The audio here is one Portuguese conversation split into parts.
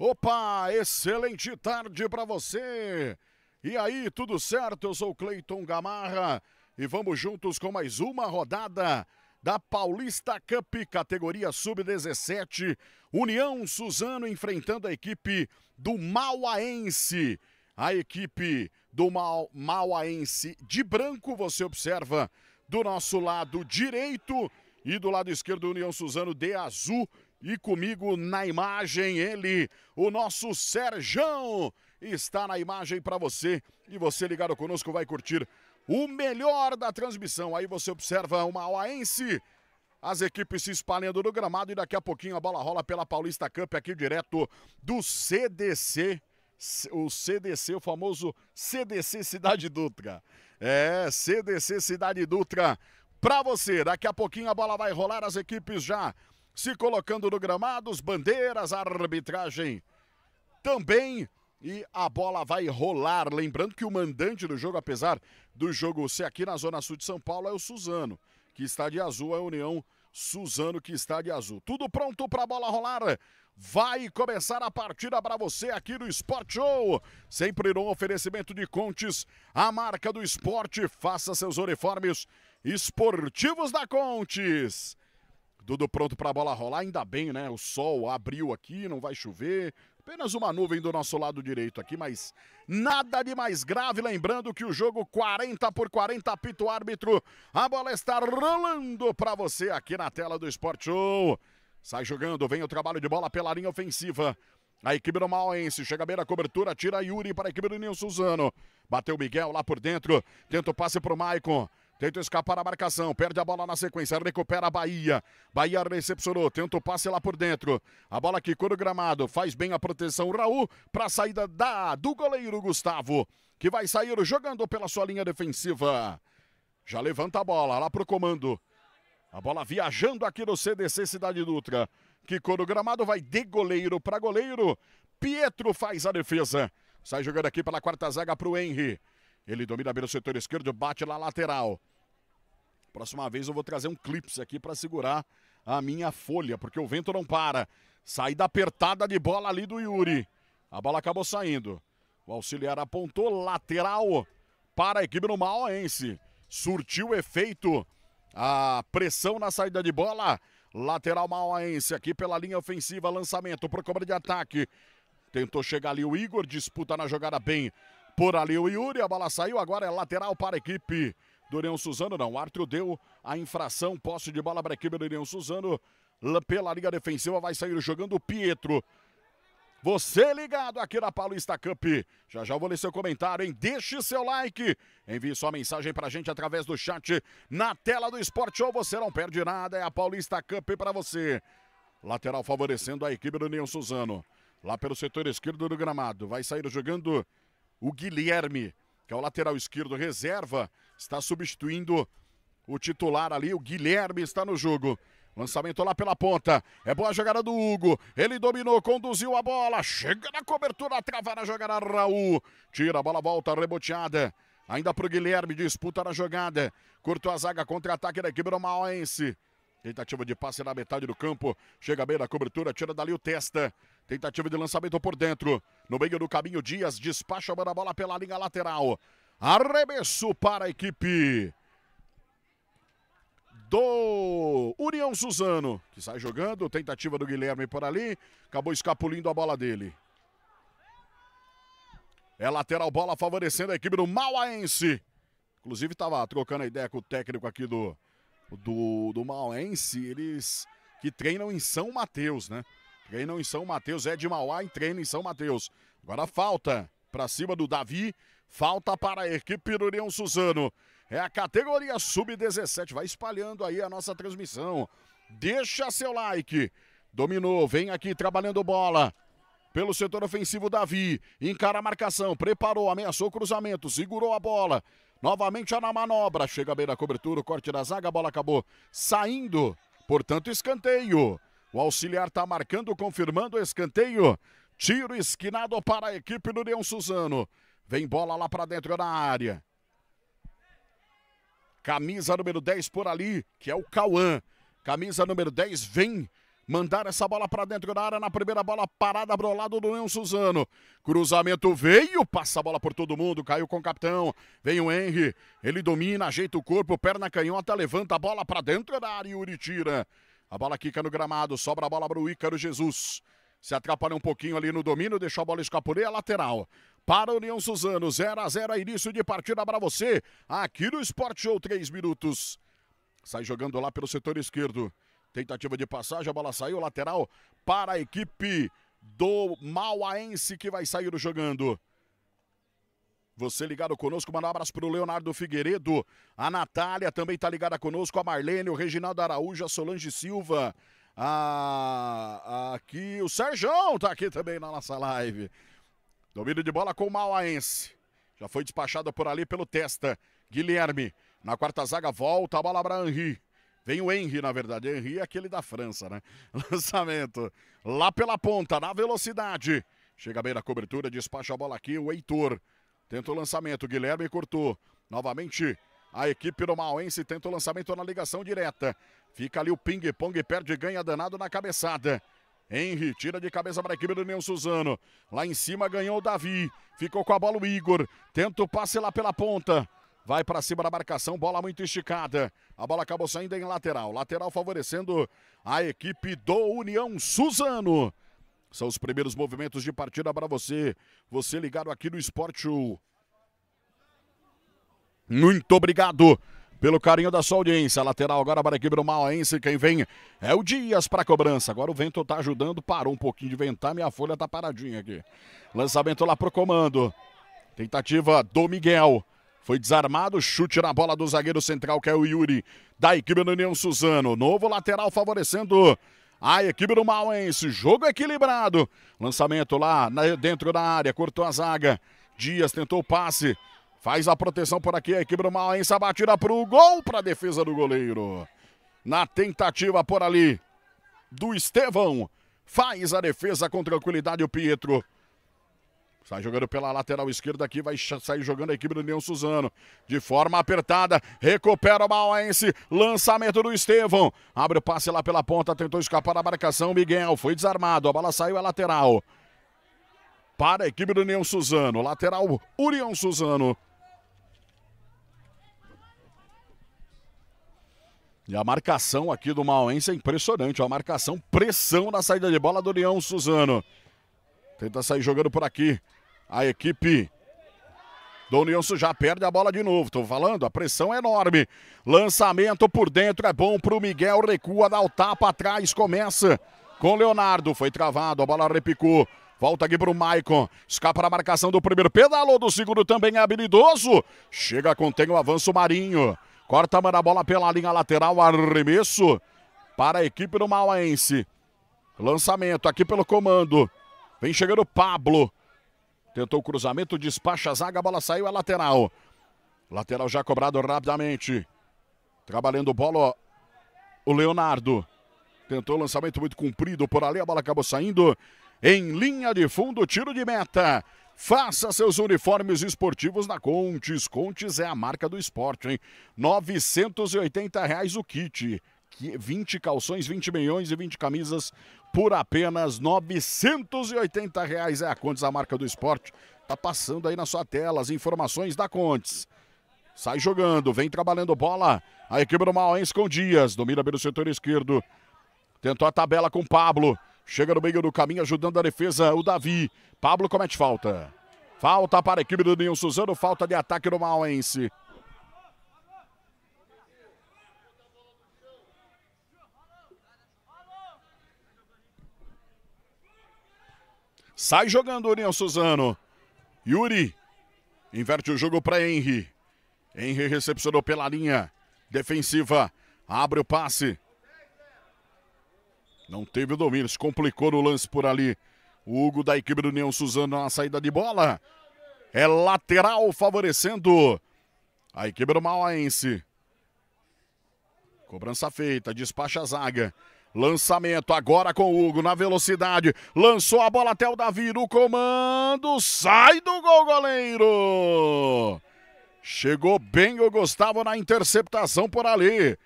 Opa, excelente tarde para você. E aí, tudo certo? Eu sou Cleiton Gamarra e vamos juntos com mais uma rodada da Paulista Cup, categoria sub-17. União Suzano enfrentando a equipe do Mauaense. A equipe do Mau Mauaense de branco, você observa do nosso lado direito e do lado esquerdo, União Suzano de azul. E comigo na imagem, ele, o nosso Serjão, está na imagem para você. E você ligado conosco vai curtir o melhor da transmissão. Aí você observa uma Oaense, as equipes se espalhando no gramado e daqui a pouquinho a bola rola pela Paulista Cup aqui direto do CDC. O CDC, o famoso CDC Cidade Dutra. É, CDC Cidade Dutra para você. Daqui a pouquinho a bola vai rolar, as equipes já se colocando no gramado, os bandeiras, a arbitragem também. E a bola vai rolar. Lembrando que o mandante do jogo, apesar do jogo ser aqui na Zona Sul de São Paulo, é o Suzano, que está de azul, é a União Suzano, que está de azul. Tudo pronto para a bola rolar. Vai começar a partida para você aqui no Sport Show. Sempre no oferecimento de Contes, a marca do esporte. Faça seus uniformes esportivos da Contes. Tudo pronto para a bola rolar, ainda bem, né? O sol abriu aqui, não vai chover. Apenas uma nuvem do nosso lado direito aqui, mas nada de mais grave. Lembrando que o jogo 40 por 40, apito árbitro. A bola está rolando para você aqui na tela do Sport Show. Sai jogando, vem o trabalho de bola pela linha ofensiva. A equipe do Mauense chega bem na cobertura, tira Yuri para a equipe do Nil Suzano. Bateu Miguel lá por dentro, tenta o passe para o Maicon. Tenta escapar a marcação, perde a bola na sequência, recupera a Bahia. Bahia recepcionou, tenta o passe lá por dentro. A bola quicou no gramado, faz bem a proteção Raul para a saída da, do goleiro Gustavo, que vai sair jogando pela sua linha defensiva. Já levanta a bola lá pro comando. A bola viajando aqui no CDC Cidade Dutra. Quicou no gramado, vai de goleiro para goleiro. Pietro faz a defesa. Sai jogando aqui pela quarta zaga para o Henry. Ele domina pelo setor esquerdo, bate lá lateral. Próxima vez eu vou trazer um clips aqui para segurar a minha folha, porque o vento não para. Saída apertada de bola ali do Yuri. A bola acabou saindo. O auxiliar apontou lateral para a equipe do Mauense. Surtiu efeito a pressão na saída de bola. Lateral Mauense aqui pela linha ofensiva, lançamento para o cobra de ataque. Tentou chegar ali o Igor, disputa na jogada bem por ali o Yuri, a bola saiu, agora é lateral para a equipe do Leão Suzano. Não, o árbitro deu a infração, posse de bola para a equipe do Leão Suzano. Pela liga defensiva vai sair jogando o Pietro. Você ligado aqui na Paulista Cup. Já já vou ler seu comentário, hein? Deixe seu like. Envie sua mensagem pra gente através do chat na tela do Sport Show. Você não perde nada, é a Paulista Cup para você. Lateral favorecendo a equipe do Nilson Suzano. Lá pelo setor esquerdo do gramado. Vai sair jogando o Guilherme, que é o lateral esquerdo reserva, está substituindo o titular ali, o Guilherme está no jogo. Lançamento lá pela ponta. É boa a jogada do Hugo. Ele dominou, conduziu a bola. Chega na cobertura, trava na jogada Raul. Tira a bola, volta, reboteada. Ainda para o Guilherme, disputa na jogada. Curtou a zaga, contra-ataque da equipe do Maoense. Tentativa de passe na metade do campo. Chega bem na cobertura, tira dali o testa. Tentativa de lançamento por dentro. No meio do caminho, Dias despacha a bola pela linha lateral. Arremesso para a equipe do União Suzano, que sai jogando. Tentativa do Guilherme por ali. Acabou escapulindo a bola dele. É lateral bola favorecendo a equipe do Mauaense. Inclusive estava trocando a ideia com o técnico aqui do, do, do Mauaense. Eles que treinam em São Mateus, né? Treinam em São Mateus, é de Mauá e treina em São Mateus. Agora falta para cima do Davi, falta para a equipe Pirurião Suzano. É a categoria sub-17, vai espalhando aí a nossa transmissão. Deixa seu like. Dominou, vem aqui trabalhando bola pelo setor ofensivo Davi, encara a marcação, preparou, ameaçou o cruzamento, segurou a bola. Novamente na manobra, chega bem na cobertura, o corte da zaga, a bola acabou saindo, portanto escanteio. O auxiliar está marcando, confirmando o escanteio. Tiro esquinado para a equipe do Leão Suzano. Vem bola lá para dentro da área. Camisa número 10 por ali, que é o Cauã. Camisa número 10 vem mandar essa bola para dentro da área na primeira bola parada para o lado do Leão Suzano. Cruzamento veio, passa a bola por todo mundo, caiu com o capitão. Vem o Henry, ele domina, ajeita o corpo, perna canhota, levanta a bola para dentro da área e Uri tira. A bola quica no gramado, sobra a bola para o Ícaro Jesus. Se atrapalha um pouquinho ali no domínio, deixou a bola escapulir, a é lateral. Para a União Suzano, 0 a 0 é início de partida para você, aqui no Sport Show, 3 minutos. Sai jogando lá pelo setor esquerdo. Tentativa de passagem, a bola saiu, lateral para a equipe do Mauaense que vai sair jogando. Você ligado conosco, manda um abraço o Leonardo Figueiredo. A Natália também está ligada conosco, a Marlene, o Reginaldo Araújo, a Solange Silva. A... Aqui o Serjão está aqui também na nossa live. Domínio de bola com o Mauaense. Já foi despachado por ali pelo Testa. Guilherme. Na quarta zaga volta a bola para Henri. Vem o Henry, na verdade. Henry é aquele da França, né? Lançamento. Lá pela ponta, na velocidade. Chega bem na cobertura, despacha a bola aqui, o Heitor. Tenta o lançamento, Guilherme cortou. Novamente a equipe do Mauense tenta o lançamento na ligação direta. Fica ali o ping-pong, perde ganha danado na cabeçada. Henry tira de cabeça para a equipe do União Suzano. Lá em cima ganhou o Davi. Ficou com a bola o Igor. Tenta o passe lá pela ponta. Vai para cima da marcação, bola muito esticada. A bola acabou saindo em lateral. Lateral favorecendo a equipe do União Suzano. São os primeiros movimentos de partida para você. Você ligado aqui no Sport Show. Muito obrigado pelo carinho da sua audiência. Lateral agora para a equipe do Maoense. Quem vem é o Dias para a cobrança. Agora o vento está ajudando. Parou um pouquinho de ventar. Minha folha está paradinha aqui. Lançamento lá para o comando. Tentativa do Miguel. Foi desarmado, chute na bola do zagueiro central, que é o Yuri, da equipe do União Suzano. Novo lateral favorecendo a equipe do Mauense, jogo é equilibrado. Lançamento lá na, dentro da área, cortou a zaga. Dias tentou o passe. Faz a proteção por aqui, a equipe do Mauense, a batida para o gol, para a defesa do goleiro. Na tentativa por ali do Estevão, faz a defesa com tranquilidade o Pietro. Sai jogando pela lateral esquerda aqui, vai sair jogando a equipe do Leão Suzano. De forma apertada, recupera o Mauense, lançamento do Estevão. Abre o passe lá pela ponta, tentou escapar da marcação, Miguel foi desarmado, a bola saiu, é lateral. Para a equipe do Leão Suzano, lateral Urião Suzano. E a marcação aqui do Mauense é impressionante, a marcação, pressão na saída de bola do Leão Suzano. Tenta sair jogando por aqui a equipe do Nilson já perde a bola de novo. Estou falando, a pressão é enorme. Lançamento por dentro é bom para o Miguel, recua, dá o tapa atrás, começa com Leonardo. Foi travado, a bola repicou. Volta aqui para o Maicon. Escapa na marcação do primeiro. Pedalou do segundo também é habilidoso. Chega, contém o avanço Marinho. Corta a bola pela linha lateral. Arremesso para a equipe do Mauaense. Lançamento aqui pelo comando. Vem chegando o Pablo. Tentou o cruzamento, despacha a zaga, a bola saiu, a é lateral. Lateral já cobrado rapidamente. Trabalhando bola, o Leonardo. Tentou o lançamento muito comprido por ali, a bola acabou saindo. Em linha de fundo, tiro de meta. Faça seus uniformes esportivos na Contes. Contes é a marca do esporte, hein? R$ 980 o kit. 20 calções, 20 meiões e 20 camisas por apenas 980 reais. É a Contes, a marca do esporte. Tá passando aí na sua tela as informações da Contes. Sai jogando, vem trabalhando bola. A equipe do Mauense com Dias, domina pelo setor esquerdo. Tentou a tabela com Pablo. Chega no meio do caminho, ajudando a defesa o Davi. Pablo comete falta. Falta para a equipe do Ninho Suzano, falta de ataque do Mauense. Sai jogando União Suzano. Yuri inverte o jogo para Henry. Henry recepcionou pela linha defensiva. Abre o passe. Não teve o domínio, se complicou no lance por ali. O Hugo da equipe do União Suzano na saída de bola. É lateral favorecendo a equipe do Mauaense. Cobrança feita, despacha a zaga. Lançamento agora com o Hugo na velocidade. Lançou a bola até o Davi no comando. Sai do gol, goleiro! Chegou bem o Gustavo na interceptação por ali.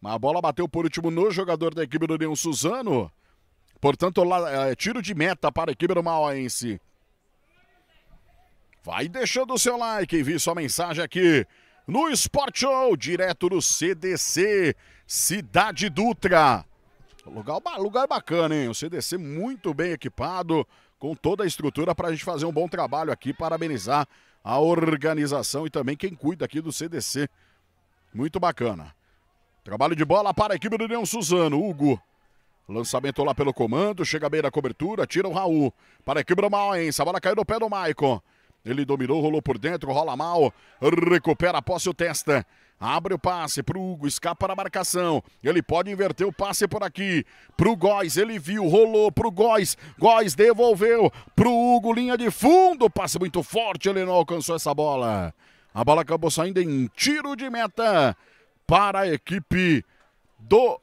Mas A bola bateu por último no jogador da equipe do Neon Suzano. Portanto, lá, é, tiro de meta para a equipe do Mauaense. Vai deixando o seu like e vi sua mensagem aqui no Sport Show, direto do CDC, Cidade Dutra. Lugar, lugar bacana, hein? O CDC muito bem equipado, com toda a estrutura para a gente fazer um bom trabalho aqui, parabenizar a organização e também quem cuida aqui do CDC. Muito bacana. Trabalho de bola para a equipe do Leão Suzano. Hugo. Lançamento lá pelo comando, chega bem na cobertura, tira o Raul. Para a equipe do Mauense, a bola caiu no pé do Maicon. Ele dominou, rolou por dentro, rola mal, recupera a posse, o testa. Abre o passe para o Hugo, escapa na marcação. Ele pode inverter o passe por aqui. para o Góis, ele viu, rolou para o Góis. Góis devolveu para o Hugo, linha de fundo. Passe muito forte, ele não alcançou essa bola. A bola acabou saindo em tiro de meta para a equipe do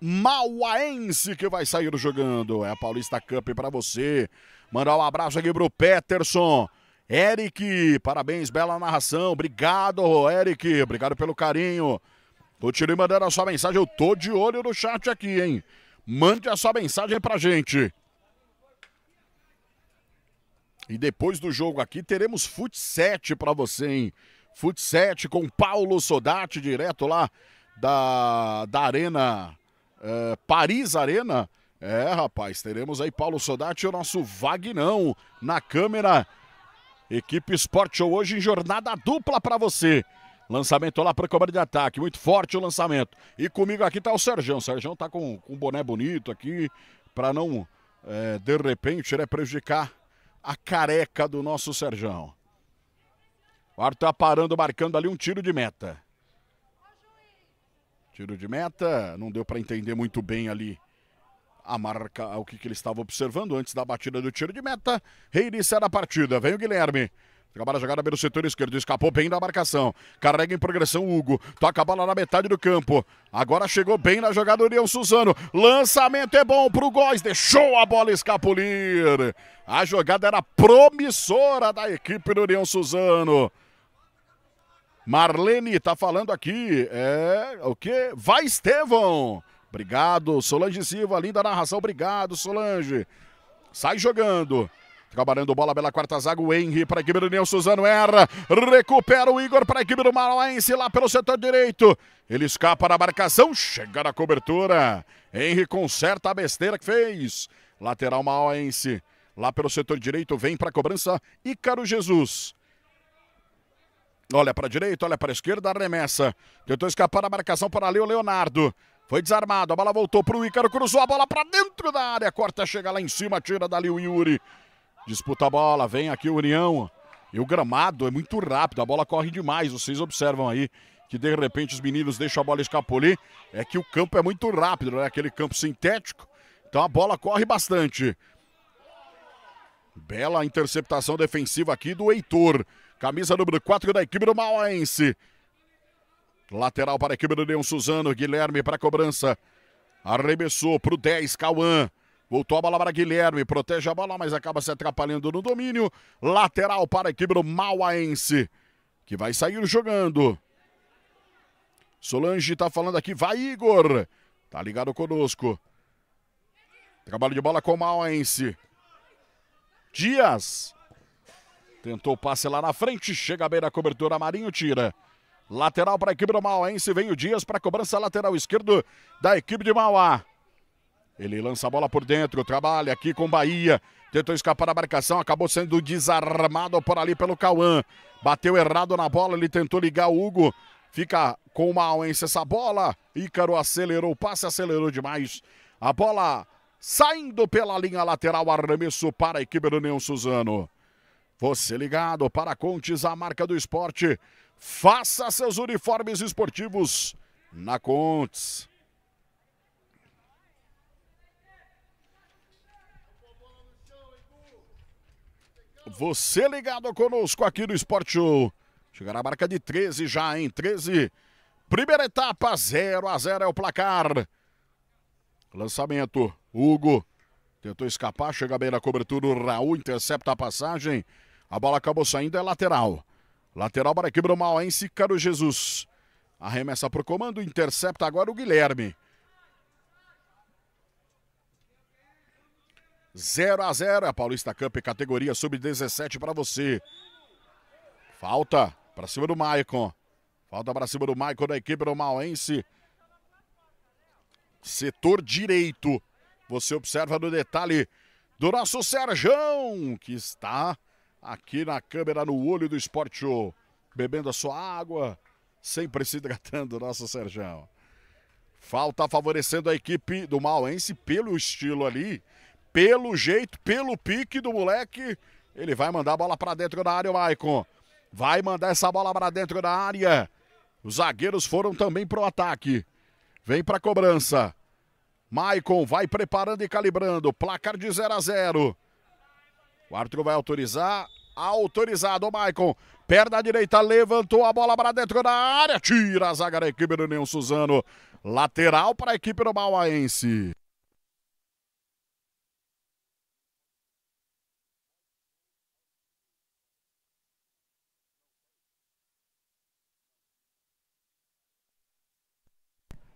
Mauaense que vai sair jogando. É a Paulista Cup para você. Mandar um abraço aqui para o Peterson. Eric, parabéns, bela narração. Obrigado, Eric. Obrigado pelo carinho. Continue mandando a sua mensagem. Eu tô de olho no chat aqui, hein? Mande a sua mensagem pra gente. E depois do jogo aqui, teremos Fut 7 pra você, hein? Fut 7 com Paulo Sodati, direto lá da, da Arena é, Paris Arena. É, rapaz, teremos aí Paulo Sodati e o nosso Vagnão na câmera Equipe Sport Show hoje em jornada dupla para você. Lançamento lá para a cobra de ataque, muito forte o lançamento. E comigo aqui está o Serjão. O Serjão está com, com um boné bonito aqui, para não, é, de repente, né, prejudicar a careca do nosso Serjão. O Arthur está parando, marcando ali um tiro de meta. Tiro de meta, não deu para entender muito bem ali a marca, o que, que ele estava observando antes da batida do tiro de meta. reiniciar a partida. Vem o Guilherme. Acabaram a jogada pelo setor esquerdo, escapou bem da marcação. Carrega em progressão Hugo. Toca a bola na metade do campo. Agora chegou bem na jogada Leão Suzano. Lançamento é bom pro Góis. Deixou a bola escapulir. A jogada era promissora da equipe do Leão Suzano. Marlene tá falando aqui. É o que? Vai, Estevão! Obrigado, Solange Silva, linda narração, obrigado, Solange. Sai jogando. Trabalhando bola pela quarta zaga, o Henry para a equipe do Suzano erra. Recupera o Igor para a equipe do lá pelo setor direito. Ele escapa da marcação, chega na cobertura. Henry conserta a besteira que fez. Lateral Maranhense lá pelo setor direito, vem para a cobrança Ícaro Jesus. Olha para a direita, olha para a esquerda, arremessa. Tentou escapar da marcação para ali o Leonardo. Foi desarmado, a bola voltou para o Ícaro, cruzou a bola para dentro da área. Corta, chega lá em cima, tira dali o Yuri. Disputa a bola, vem aqui o União. E o gramado é muito rápido, a bola corre demais. Vocês observam aí que de repente os meninos deixam a bola escapulir. É que o campo é muito rápido, né? Aquele campo sintético. Então a bola corre bastante. Bela interceptação defensiva aqui do Heitor. Camisa número 4 da equipe do Mauense. Lateral para a equipe do Neon Suzano. Guilherme para a cobrança. Arremessou para o 10, Cauã. Voltou a bola para Guilherme, protege a bola, mas acaba se atrapalhando no domínio. Lateral para a equipe do Mauaense, que vai sair jogando. Solange está falando aqui, vai Igor. Tá ligado conosco. Trabalho de bola com o Mauaense. Dias. Tentou passe lá na frente, chega bem na cobertura, Marinho tira. Lateral para a equipe do Mauense. Vem o Dias para a cobrança lateral esquerdo da equipe de Mauá. Ele lança a bola por dentro, trabalha aqui com Bahia. Tentou escapar da marcação, acabou sendo desarmado por ali pelo Cauã. Bateu errado na bola, ele tentou ligar o Hugo. Fica com o Mauense essa bola. Ícaro acelerou, o passe acelerou demais. A bola saindo pela linha lateral, arremesso para a equipe do Neon Suzano. Você ligado para Contes, a marca do esporte. Faça seus uniformes esportivos na Contes. Você ligado conosco aqui no Sport Show. Chegará a marca de 13 já, em 13. Primeira etapa, 0 a 0 é o placar. Lançamento, Hugo. Tentou escapar, chega bem na cobertura o Raul, intercepta a passagem. A bola acabou saindo, é lateral. Lateral para a equipe do Mauense, Caro Jesus. Arremessa para o comando, intercepta agora o Guilherme. 0 a 0 é a Paulista Cup, categoria sub-17 para você. Falta para cima do Maicon. Falta para cima do Maicon da equipe do Mauense. Setor direito. Você observa no detalhe do nosso Serjão, que está aqui na câmera, no olho do Sport Show, bebendo a sua água, sempre se hidratando, nosso Sérgio. Falta favorecendo a equipe do Mauense pelo estilo ali, pelo jeito, pelo pique do moleque. Ele vai mandar a bola para dentro da área, o Maicon. Vai mandar essa bola para dentro da área. Os zagueiros foram também pro ataque. Vem a cobrança. Maicon vai preparando e calibrando. Placar de 0 a 0. O árbitro vai autorizar. Autorizado o Maicon. Perna direita, levantou a bola para dentro da área. Tira a zaga da equipe do Neon Suzano. Lateral para a equipe do Mauaense.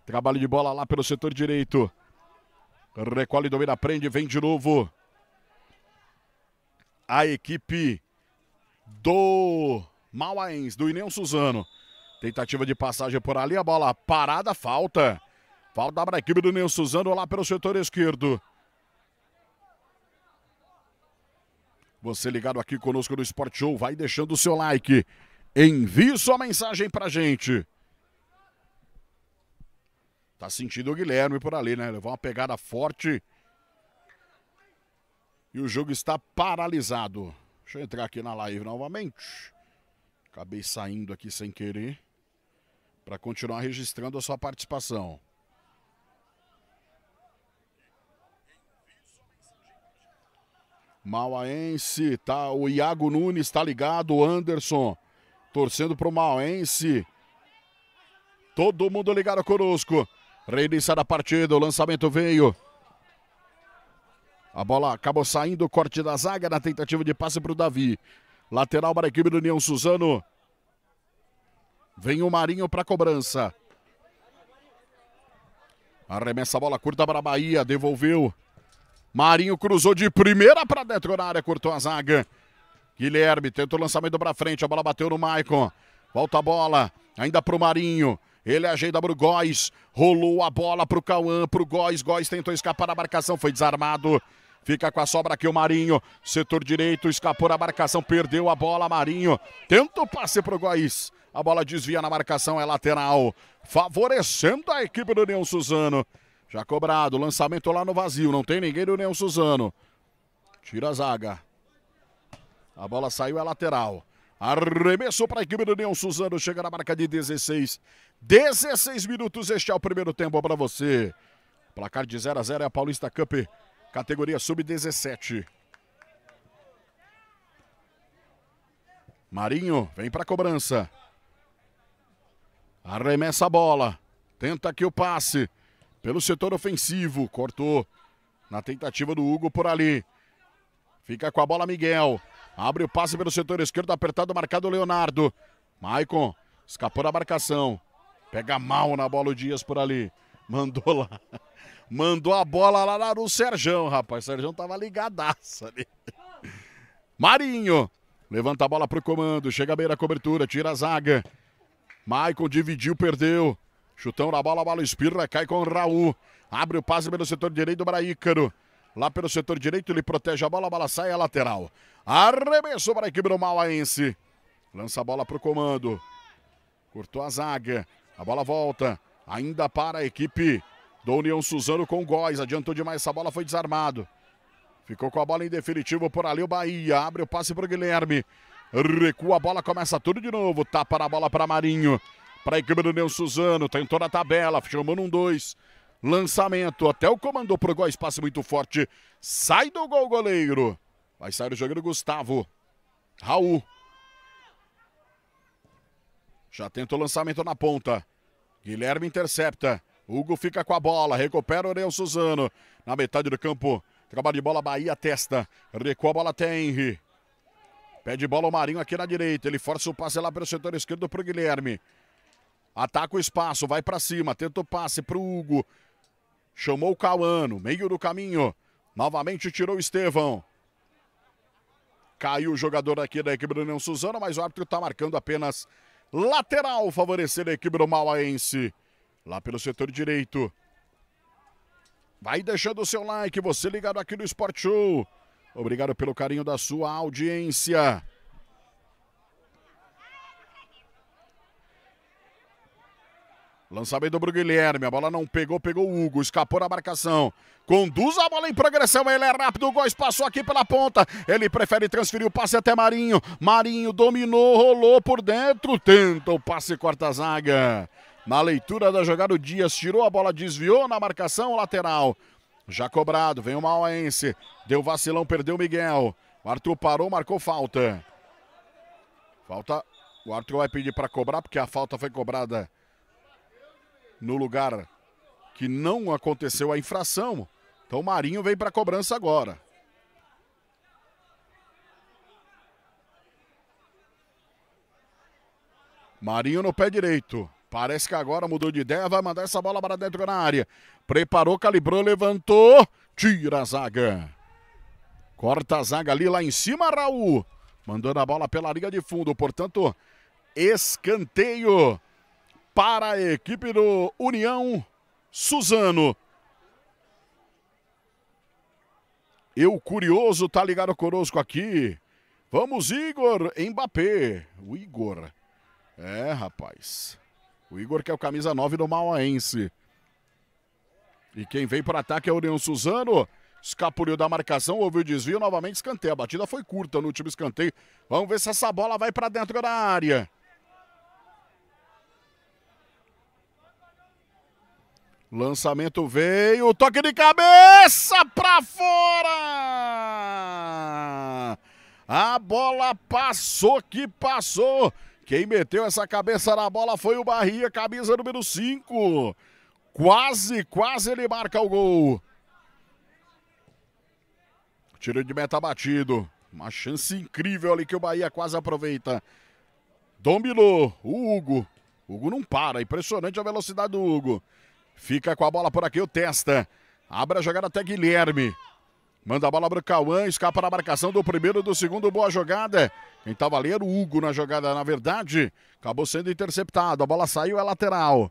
Trabalho de bola lá pelo setor direito. Recolhe, domina, prende, vem de novo a equipe do Mauaens, do Ineu Suzano. Tentativa de passagem por ali, a bola parada, falta. Falta para a equipe do Ineu Suzano lá pelo setor esquerdo. Você ligado aqui conosco no Sport Show, vai deixando o seu like. Envie sua mensagem pra gente. Tá sentindo o Guilherme por ali, né? Levou uma pegada forte e o jogo está paralisado. Deixa eu entrar aqui na live novamente. Acabei saindo aqui sem querer para continuar registrando a sua participação. Mauaense, tá, o Iago Nunes está ligado, o Anderson torcendo para o Mauaense. Todo mundo ligado conosco. Reiniciar a partida, o lançamento veio. A bola acabou saindo, corte da zaga na tentativa de passe para o Davi. Lateral para a equipe do União Suzano. Vem o Marinho para a cobrança. Arremessa a bola curta para a Bahia, devolveu. Marinho cruzou de primeira para dentro da área, cortou a zaga. Guilherme tentou o lançamento para frente, a bola bateu no Maicon. Volta a bola, ainda para o Marinho. Ele ajeita para o Góis, rolou a bola para o Cauã, para o Góis. Góis tentou escapar da marcação, foi desarmado. Fica com a sobra aqui o Marinho. Setor direito, escapou a marcação, perdeu a bola. Marinho tenta o passe o Goiás. A bola desvia na marcação, é lateral. Favorecendo a equipe do Neon Suzano. Já cobrado, lançamento lá no vazio. Não tem ninguém do Neon Suzano. Tira a zaga. A bola saiu, é lateral. Arremessou para a equipe do Neon Suzano. Chega na marca de 16. 16 minutos. Este é o primeiro tempo para você. Placar de 0 a 0 é a Paulista Cup categoria sub-17. Marinho vem para a cobrança. Arremessa a bola. Tenta aqui o passe pelo setor ofensivo. Cortou na tentativa do Hugo por ali. Fica com a bola Miguel. Abre o passe pelo setor esquerdo, apertado, marcado Leonardo. Maicon escapou da marcação. Pega mal na bola o Dias por ali. Mandou lá. Mandou a bola lá no Serjão, rapaz. O Serjão tava ligadaço ali. Marinho. Levanta a bola pro comando. Chega bem na cobertura. Tira a zaga. Michael dividiu, perdeu. Chutão na bola, a bola espirra, cai com o Raul. Abre o passe pelo setor direito para Braícaro. Lá pelo setor direito, ele protege a bola, a bola sai a lateral. Arremessou para a equipe do Mauaense. Lança a bola para o comando. Cortou a zaga. A bola volta. Ainda para a equipe do União Suzano com o Góis. Adiantou demais essa bola, foi desarmado. Ficou com a bola em definitivo por ali o Bahia. Abre o passe para o Guilherme. Recua a bola, começa tudo de novo. Tapa na bola para Marinho. Para a equipe do União Suzano. Tentou na tabela, chamando um dois. Lançamento, até o comandou o gol, espaço muito forte. Sai do gol, goleiro. Vai sair o jogador Gustavo. Raul. Já tenta o lançamento na ponta. Guilherme intercepta. Hugo fica com a bola, recupera o Orel Suzano. Na metade do campo, trabalho de bola, Bahia testa. Recua a bola até Henry. Pede bola o Marinho aqui na direita. Ele força o passe lá pelo setor esquerdo para o Guilherme. Ataca o espaço, vai para cima, tenta o passe para o Hugo. Chamou o Cauã meio do caminho. Novamente tirou o Estevão. Caiu o jogador aqui da equipe do União Suzano, mas o árbitro está marcando apenas lateral, favorecendo a equipe do Mauaense lá pelo setor direito. Vai deixando o seu like, você ligado aqui no Sport Show. Obrigado pelo carinho da sua audiência. Lançamento do o Guilherme, a bola não pegou, pegou o Hugo, escapou na marcação. Conduz a bola em progressão, ele é rápido, o gol passou aqui pela ponta. Ele prefere transferir o passe até Marinho. Marinho dominou, rolou por dentro, tenta o passe, corta a zaga. Na leitura da jogada, o Dias tirou a bola, desviou na marcação lateral. Já cobrado, vem o Mauense. Deu vacilão, perdeu o Miguel. O Arthur parou, marcou falta. Falta. O Arthur vai pedir para cobrar, porque a falta foi cobrada no lugar que não aconteceu a infração. Então o Marinho vem para cobrança agora. Marinho no pé direito. Parece que agora mudou de ideia, vai mandar essa bola para dentro na área. Preparou, calibrou, levantou. Tira a zaga. Corta a zaga ali lá em cima, Raul. Mandando a bola pela linha de fundo. Portanto, escanteio para a equipe do União Suzano. Eu curioso, tá ligado conosco aqui. Vamos, Igor, Mbappé. O Igor. É, rapaz. O Igor que é o camisa 9 do Mauaense. E quem vem para ataque é o Leon Suzano. Escapuliu da marcação, houve o desvio, novamente escanteio. A batida foi curta no último escanteio. Vamos ver se essa bola vai para dentro da área. Lançamento veio, toque de cabeça para fora! A bola passou que passou quem meteu essa cabeça na bola foi o Bahia, camisa número 5. Quase, quase ele marca o gol. Tiro de meta batido. Uma chance incrível ali que o Bahia quase aproveita. Dominou o Hugo. O Hugo não para. Impressionante a velocidade do Hugo. Fica com a bola por aqui o Testa. Abre a jogada até Guilherme. Manda a bola para o Cauã. Escapa na marcação do primeiro, do segundo. Boa jogada. Quem estava ali era o Hugo na jogada, na verdade. Acabou sendo interceptado. A bola saiu, é lateral.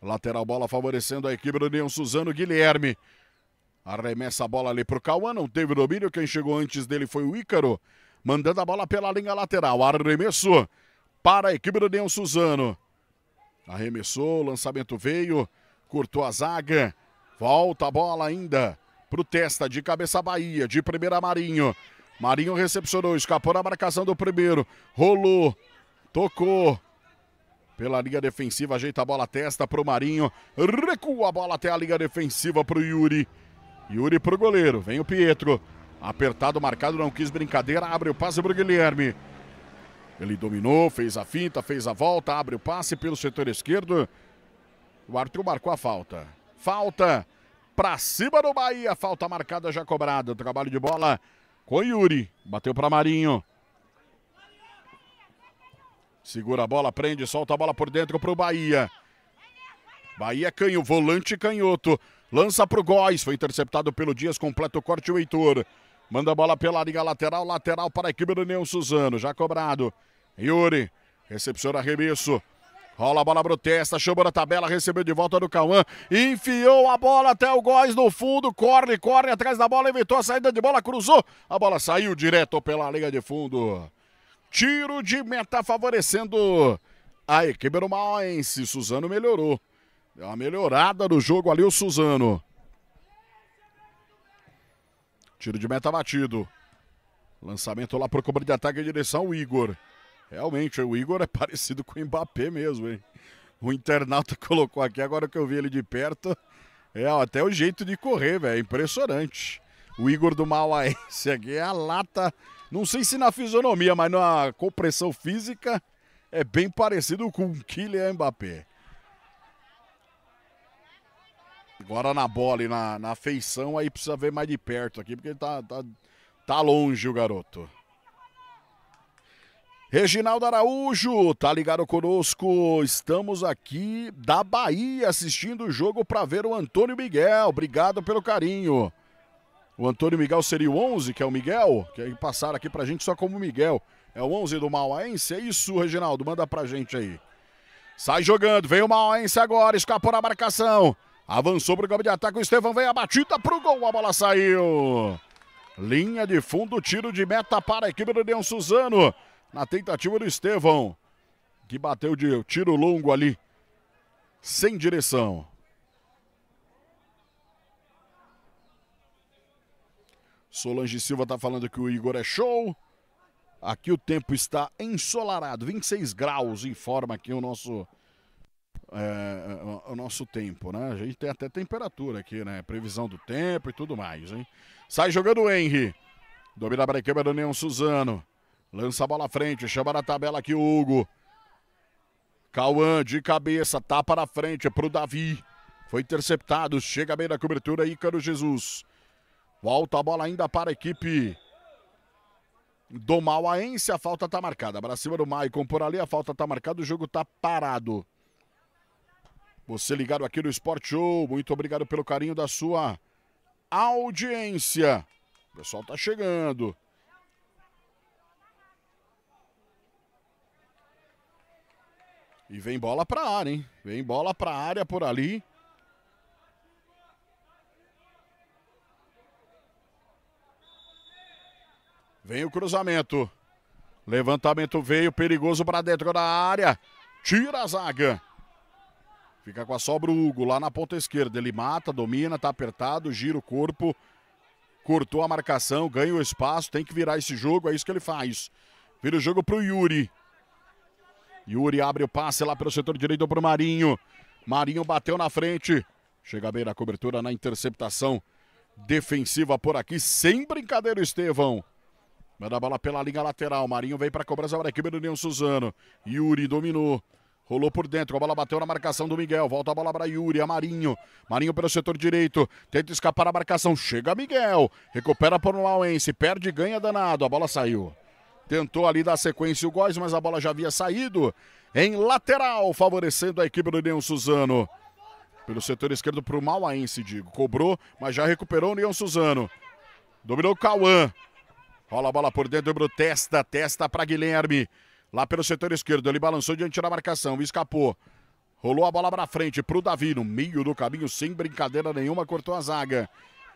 Lateral bola favorecendo a equipe do Neon Suzano Guilherme. Arremessa a bola ali para o Cauã, não teve domínio. Quem chegou antes dele foi o Ícaro, mandando a bola pela linha lateral. Arremesso para a equipe do Neon Suzano. Arremessou, lançamento veio, cortou a zaga. Volta a bola ainda para o Testa, de cabeça Bahia, de primeira Marinho. Marinho recepcionou, escapou na marcação do primeiro, rolou, tocou. Pela linha defensiva, ajeita a bola testa para o Marinho, recua a bola até a linha defensiva para o Yuri. Yuri para o goleiro, vem o Pietro. Apertado, marcado, não quis brincadeira, abre o passe para o Guilherme. Ele dominou, fez a finta, fez a volta, abre o passe pelo setor esquerdo. O Arthur marcou a falta. Falta para cima do Bahia. Falta marcada já cobrada. Trabalho de bola com Yuri. Bateu para Marinho. Segura a bola, prende, solta a bola por dentro para o Bahia. Bahia canho, volante canhoto. Lança para o Góis, foi interceptado pelo Dias, completa o corte o Heitor. Manda a bola pela linha lateral, lateral para a equipe do Neon Suzano, já cobrado. Yuri, recepciona arremesso. Rola a bola pro Testa, chegou na tabela, recebeu de volta do Cauã. Enfiou a bola até o Góis no fundo. Corre, corre atrás da bola, evitou a saída de bola, cruzou. A bola saiu direto pela linha de fundo. Tiro de meta favorecendo a equipe do Mauense. Suzano melhorou. Deu uma melhorada no jogo ali o Suzano. Tiro de meta batido. Lançamento lá pro cobrir de ataque em direção ao Igor. Realmente, o Igor é parecido com o Mbappé mesmo, hein? O internauta colocou aqui, agora que eu vi ele de perto, é até o jeito de correr, velho, é impressionante. O Igor do esse aqui é a lata, não sei se na fisionomia, mas na compressão física, é bem parecido com o Kylian Mbappé. Agora na bola e na, na feição, aí precisa ver mais de perto aqui, porque tá, tá, tá longe o garoto. Reginaldo Araújo, tá ligado conosco. Estamos aqui da Bahia assistindo o jogo para ver o Antônio Miguel. Obrigado pelo carinho. O Antônio Miguel seria o 11, que é o Miguel, que passaram aqui pra gente só como Miguel. É o 11 do Mauaense? É isso, Reginaldo, manda pra gente aí. Sai jogando, vem o Mauaense agora, escapou na marcação. Avançou pro gol de ataque, o Estevão vem a batida pro gol, a bola saiu. Linha de fundo, tiro de meta para a equipe do Leão Suzano na tentativa do Estevão, que bateu de tiro longo ali, sem direção. Solange Silva está falando que o Igor é show. Aqui o tempo está ensolarado, 26 graus, informa aqui o nosso é, o nosso tempo, né? A gente tem até temperatura aqui, né? Previsão do tempo e tudo mais, hein? Sai jogando o Henry. Domina a câmera do Neon Suzano. Lança a bola à frente, chama na tabela aqui o Hugo. Cauã de cabeça, tapa na frente para o Davi. Foi interceptado, chega bem na cobertura Ícaro Jesus. Volta a bola ainda para a equipe do Mauaense. A falta está marcada. Para cima do Maicon por ali, a falta está marcada. O jogo está parado. Você ligado aqui no Sport Show. Muito obrigado pelo carinho da sua audiência. O pessoal está chegando. E vem bola pra área, hein? Vem bola pra área por ali. Vem o cruzamento. Levantamento veio, perigoso para dentro da área. Tira a zaga. Fica com a sobra o Hugo lá na ponta esquerda. Ele mata, domina, tá apertado, gira o corpo. Cortou a marcação, ganha o espaço, tem que virar esse jogo, é isso que ele faz. Vira o jogo pro Yuri. Yuri abre o passe lá pelo setor direito para o Marinho. Marinho bateu na frente. Chega bem na cobertura, na interceptação defensiva por aqui. Sem brincadeira, Estevão. Manda a bola pela linha lateral. Marinho vem para a cobrança da equipe do Leão Suzano. Yuri dominou. Rolou por dentro, a bola bateu na marcação do Miguel. Volta a bola para Yuri, a Marinho. Marinho pelo setor direito, tenta escapar a marcação. Chega Miguel, recupera por um Lauense, perde ganha danado. A bola saiu. Tentou ali dar sequência o Góis, mas a bola já havia saído em lateral, favorecendo a equipe do Neon Suzano. Pelo setor esquerdo para o Mauaense, digo. Cobrou, mas já recuperou o Neon Suzano. Dominou o Cauã. Rola a bola por dentro, dobrou testa, testa para Guilherme. Lá pelo setor esquerdo, ele balançou diante da marcação, escapou. Rolou a bola para frente para o Davi, no meio do caminho, sem brincadeira nenhuma, cortou a zaga.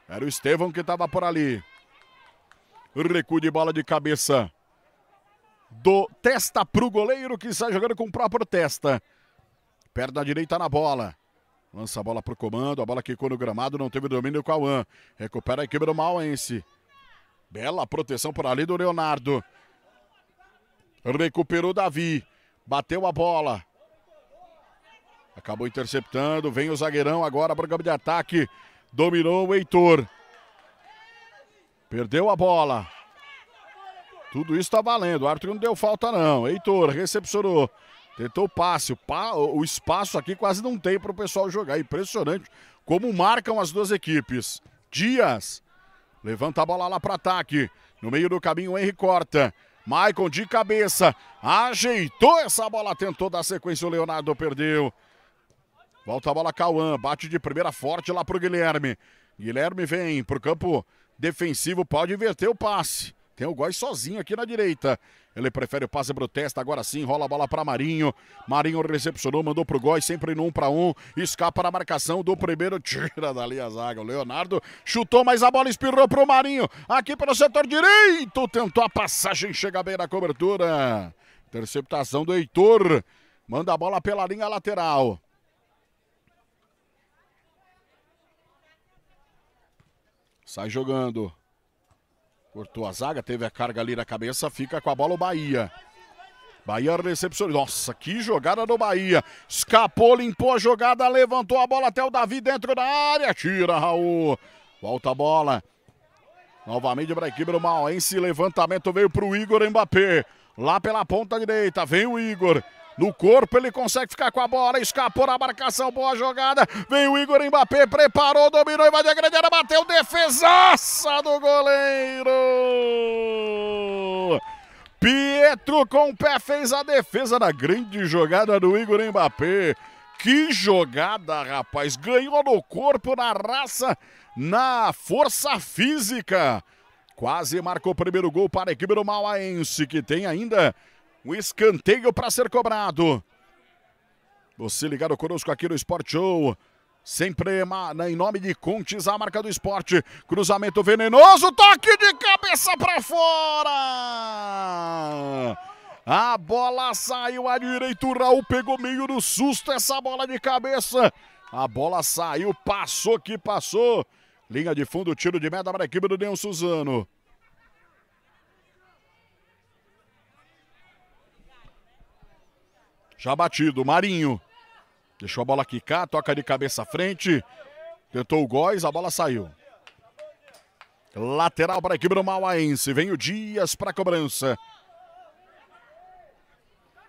Era o Estevão que estava por ali. Recuo de bola de cabeça do testa pro goleiro que sai jogando com o próprio testa. Perna direita na bola. Lança a bola pro comando, a bola quicou no gramado, não teve domínio com a UAN. Recupera a equipe do Mauense. Bela proteção por ali do Leonardo. Recuperou Davi. Bateu a bola. Acabou interceptando. Vem o zagueirão agora para o campo de ataque. Dominou o Heitor. Perdeu a bola. Tudo isso tá valendo. O Arthur não deu falta, não. Heitor recepcionou. Tentou o passe. O, o espaço aqui quase não tem para o pessoal jogar. Impressionante como marcam as duas equipes. Dias levanta a bola lá para ataque. No meio do caminho, o Henry corta. Maicon de cabeça. Ajeitou essa bola. Tentou dar sequência. O Leonardo perdeu. Volta a bola, Cauã. Bate de primeira forte lá para o Guilherme. Guilherme vem para o campo defensivo. Pode inverter o passe. Tem o Góis sozinho aqui na direita. Ele prefere o passe o testa, agora sim, rola a bola para Marinho. Marinho recepcionou, mandou pro Góis, sempre no 1 um para 1. escapa na marcação do primeiro, tira dali a zaga. O Leonardo chutou, mas a bola espirrou pro Marinho. Aqui pelo setor direito, tentou a passagem, chega bem na cobertura. Interceptação do Heitor. Manda a bola pela linha lateral. Sai jogando. Cortou a zaga, teve a carga ali na cabeça, fica com a bola o Bahia. Bahia recepcionou. Nossa, que jogada do Bahia. Escapou, limpou a jogada, levantou a bola até o Davi dentro da área. Tira, Raul. Volta a bola. Novamente para a equipe do Mauense. Levantamento veio para o Igor Mbappé. Lá pela ponta direita. Vem o Igor. No corpo ele consegue ficar com a bola, escapou na marcação, boa jogada. Vem o Igor Mbappé, preparou, dominou, invadiu a grande área, bateu, defesaça do goleiro! Pietro com o pé fez a defesa na grande jogada do Igor Mbappé. Que jogada, rapaz! Ganhou no corpo, na raça, na força física. Quase marcou o primeiro gol para a equipe do Mauaense, que tem ainda um escanteio para ser cobrado. Você ligado conosco aqui no Sport Show. Sempre né, em nome de Contes, a marca do esporte. Cruzamento venenoso, toque de cabeça para fora. A bola saiu à direita, o Raul pegou meio no susto essa bola de cabeça. A bola saiu, passou que passou. Linha de fundo, tiro de meta para a equipe do Neon Suzano. Já batido, Marinho. Deixou a bola quicar, toca de cabeça à frente. Tentou o Góis, a bola saiu. Lateral para a equipe do Mauaense. Vem o Dias para a cobrança.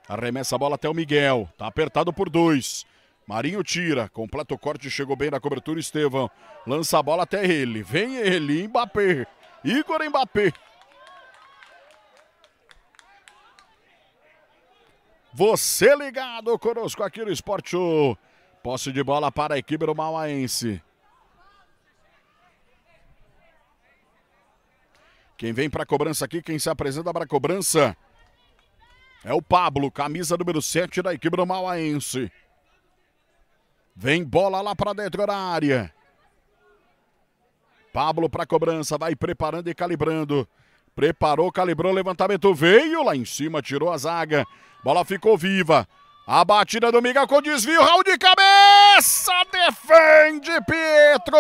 Arremessa a bola até o Miguel. Tá apertado por dois. Marinho tira. Completa o corte. Chegou bem na cobertura. Estevão lança a bola até ele. Vem ele. Mbappé. Igor Mbappé. Você ligado conosco aqui no Esporte Show. Posse de bola para a equipe do Mauaense. Quem vem para a cobrança aqui, quem se apresenta para a cobrança é o Pablo, camisa número 7 da equipe do Mauaense. Vem bola lá para dentro da área. Pablo para a cobrança, vai preparando e calibrando. Preparou, calibrou, levantamento veio lá em cima, tirou a zaga. Bola ficou viva. A batida do Miguel com desvio, Raul de cabeça, defende Pietro!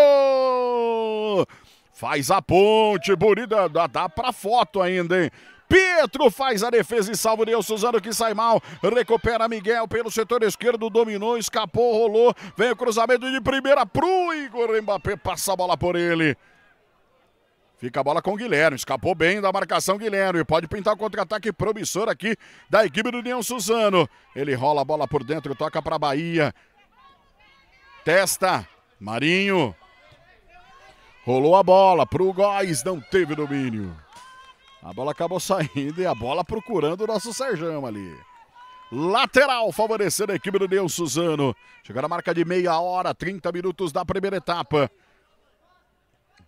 Faz a ponte, bonita, dá, dá pra foto ainda, hein? Pietro faz a defesa e salva o Deus Suzano que sai mal. Recupera Miguel pelo setor esquerdo, dominou, escapou, rolou. Vem o cruzamento de primeira pro Igor Mbappé, passa a bola por ele. Fica a bola com o Guilherme. Escapou bem da marcação Guilherme. Pode pintar o contra-ataque promissor aqui da equipe do Leão Suzano. Ele rola a bola por dentro, toca para a Bahia. Testa. Marinho. Rolou a bola para o Góis, não teve domínio. A bola acabou saindo e a bola procurando o nosso Serjão ali. Lateral favorecendo a equipe do Leão Suzano. Chegando a marca de meia hora, 30 minutos da primeira etapa.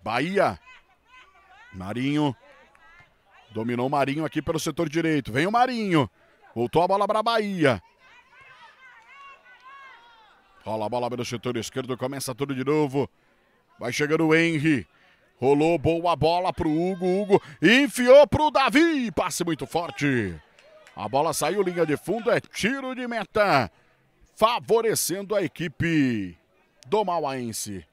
Bahia Marinho. Dominou o Marinho aqui pelo setor direito. Vem o Marinho. Voltou a bola para a Bahia. Rola a bola pelo setor esquerdo. Começa tudo de novo. Vai chegando o Henry. Rolou boa bola pro Hugo. Hugo enfiou pro Davi. Passe muito forte. A bola saiu, linha de fundo. É tiro de meta. Favorecendo a equipe do Mauaense.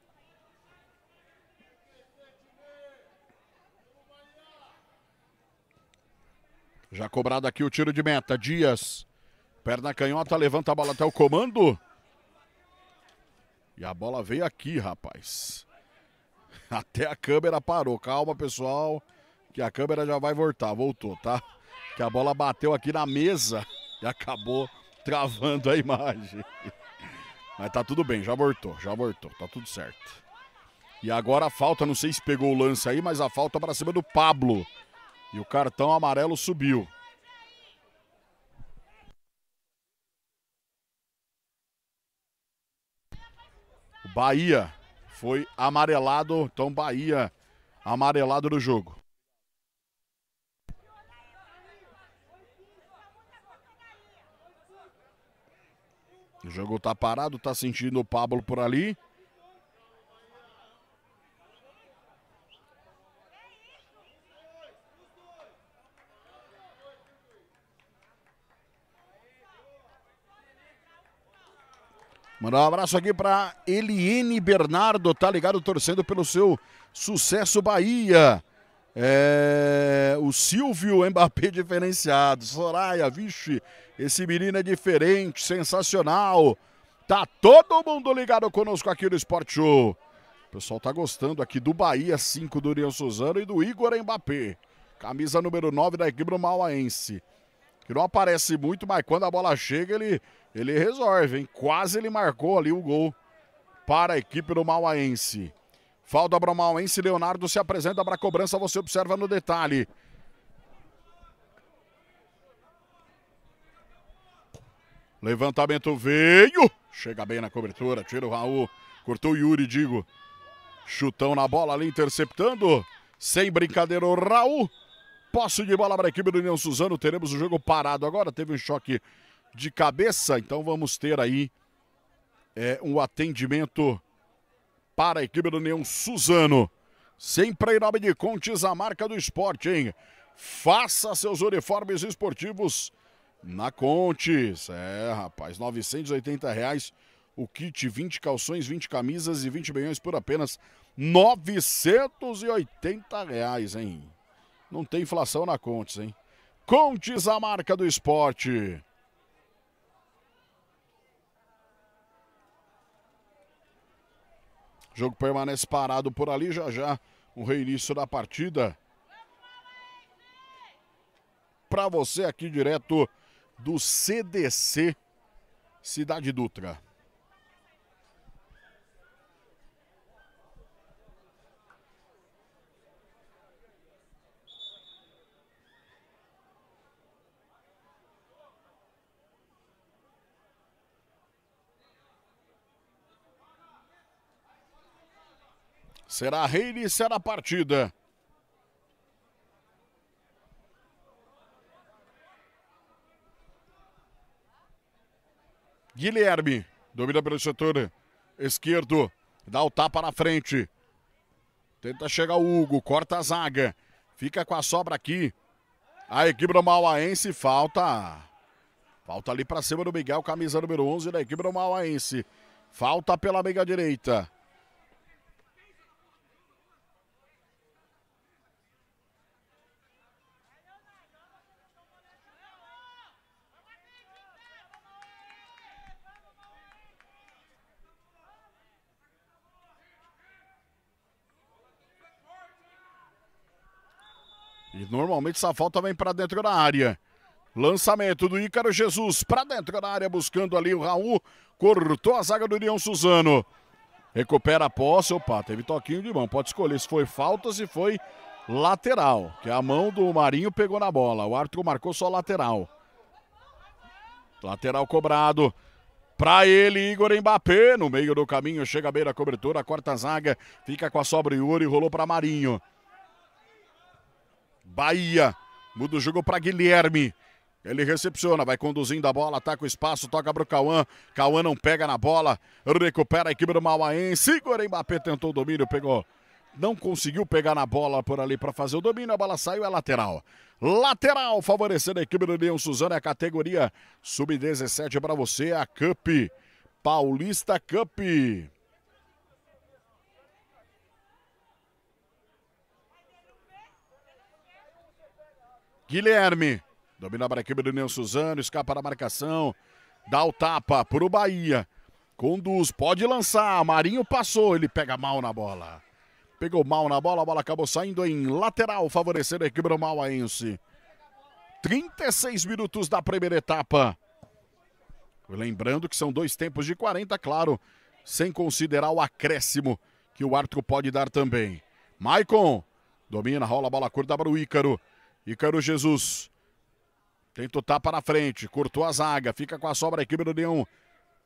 Já cobrado aqui o tiro de meta. Dias, perna canhota, levanta a bola até o comando. E a bola veio aqui, rapaz. Até a câmera parou. Calma, pessoal, que a câmera já vai voltar. Voltou, tá? Que a bola bateu aqui na mesa e acabou travando a imagem. Mas tá tudo bem, já voltou, já voltou, tá tudo certo. E agora a falta, não sei se pegou o lance aí, mas a falta para cima do Pablo. E o cartão amarelo subiu. O Bahia foi amarelado, então Bahia amarelado no jogo. O jogo tá parado, tá sentindo o Pablo por ali. Mandar um abraço aqui para Eliene Bernardo, tá ligado, torcendo pelo seu sucesso Bahia. É, o Silvio Mbappé diferenciado. Soraya, vixe, esse menino é diferente, sensacional. Tá todo mundo ligado conosco aqui no Esporte Show. O pessoal tá gostando aqui do Bahia 5 do Uriel Suzano e do Igor Mbappé. Camisa número 9 da equipe do Mauaense que não aparece muito, mas quando a bola chega, ele, ele resolve, hein? Quase ele marcou ali o gol para a equipe do Mauaense. Falta para o Mauaense, Leonardo se apresenta para a cobrança, você observa no detalhe. Levantamento veio, chega bem na cobertura, tira o Raul, cortou o Yuri, digo. Chutão na bola ali, interceptando, sem brincadeira o Raul posse de bola para a equipe do União Suzano. Teremos o jogo parado agora. Teve um choque de cabeça, então vamos ter aí é, um atendimento para a equipe do União Suzano. Sempre em nome de Contes, a marca do esporte, hein? Faça seus uniformes esportivos na Contes. É, rapaz, 980 reais o kit, 20 calções, 20 camisas e 20 meiões por apenas 980 reais, hein? Não tem inflação na Contes, hein? Contes, a marca do esporte. O jogo permanece parado por ali, já já o reinício da partida. Para você aqui direto do CDC Cidade Dutra. Será reiniciar a partida. Guilherme domina pelo setor esquerdo, dá o tapa na frente. Tenta chegar o Hugo, corta a zaga. Fica com a sobra aqui. A equipe do Mauaense falta. Falta ali para cima do Miguel, camisa número 11 da equipe do Mauaense. Falta pela meia direita. normalmente essa falta vem para dentro da área. Lançamento do Ícaro Jesus para dentro da área, buscando ali o Raul. Cortou a zaga do Leão Suzano. Recupera a posse. Opa, teve toquinho de mão. Pode escolher se foi falta, se foi lateral. Que a mão do Marinho pegou na bola. O Arthur marcou só lateral. Lateral cobrado. Pra ele, Igor Mbappé. No meio do caminho, chega à beira da cobertura, quarta zaga, fica com a sobra e rolou para Marinho. Bahia. Muda o jogo para Guilherme. Ele recepciona, vai conduzindo a bola, ataca tá o espaço, toca para o Cauã. Cauã não pega na bola, recupera a equipe do Mauaense. Segura Mbappé, tentou o domínio, pegou. Não conseguiu pegar na bola por ali para fazer o domínio, a bola saiu, é lateral. Lateral favorecendo a equipe do Leão Suzano, é a categoria sub-17 para você, a Cup. Paulista Cup. Guilherme. Domina para a equipe do Neo Suzano. Escapa da marcação. Dá o tapa para o Bahia. Conduz. Pode lançar. Marinho passou. Ele pega mal na bola. Pegou mal na bola. A bola acabou saindo em lateral, favorecendo a equipe do Mauaense. 36 minutos da primeira etapa. Lembrando que são dois tempos de 40, claro, sem considerar o acréscimo que o árbitro pode dar também. Maicon domina, rola a bola curta para o Ícaro. Ícaro Jesus. Tenta o tapa na frente. Cortou a zaga. Fica com a sobra a equipe do Leão.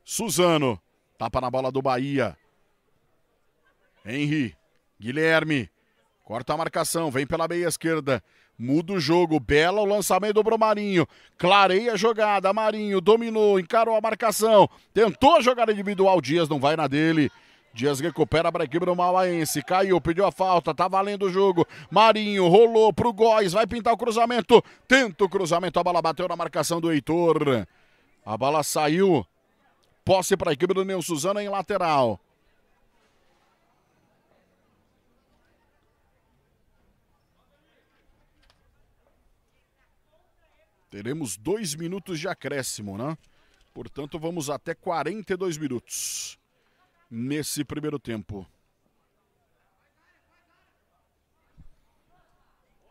Suzano. Tapa na bola do Bahia. Henri. Guilherme. Corta a marcação. Vem pela meia esquerda. Muda o jogo. Bela o lançamento do Marinho. Clareia a jogada. Marinho dominou. Encarou a marcação. Tentou a jogada individual. Dias não vai na dele. Dias recupera para a equipe do Mauaense. Caiu, pediu a falta, tá valendo o jogo. Marinho rolou para o Góis, vai pintar o cruzamento. Tenta o cruzamento, a bola bateu na marcação do Heitor. A bola saiu. Posse para a equipe do Neo Suzano em lateral. Teremos dois minutos de acréscimo, né? Portanto, vamos até 42 minutos nesse primeiro tempo.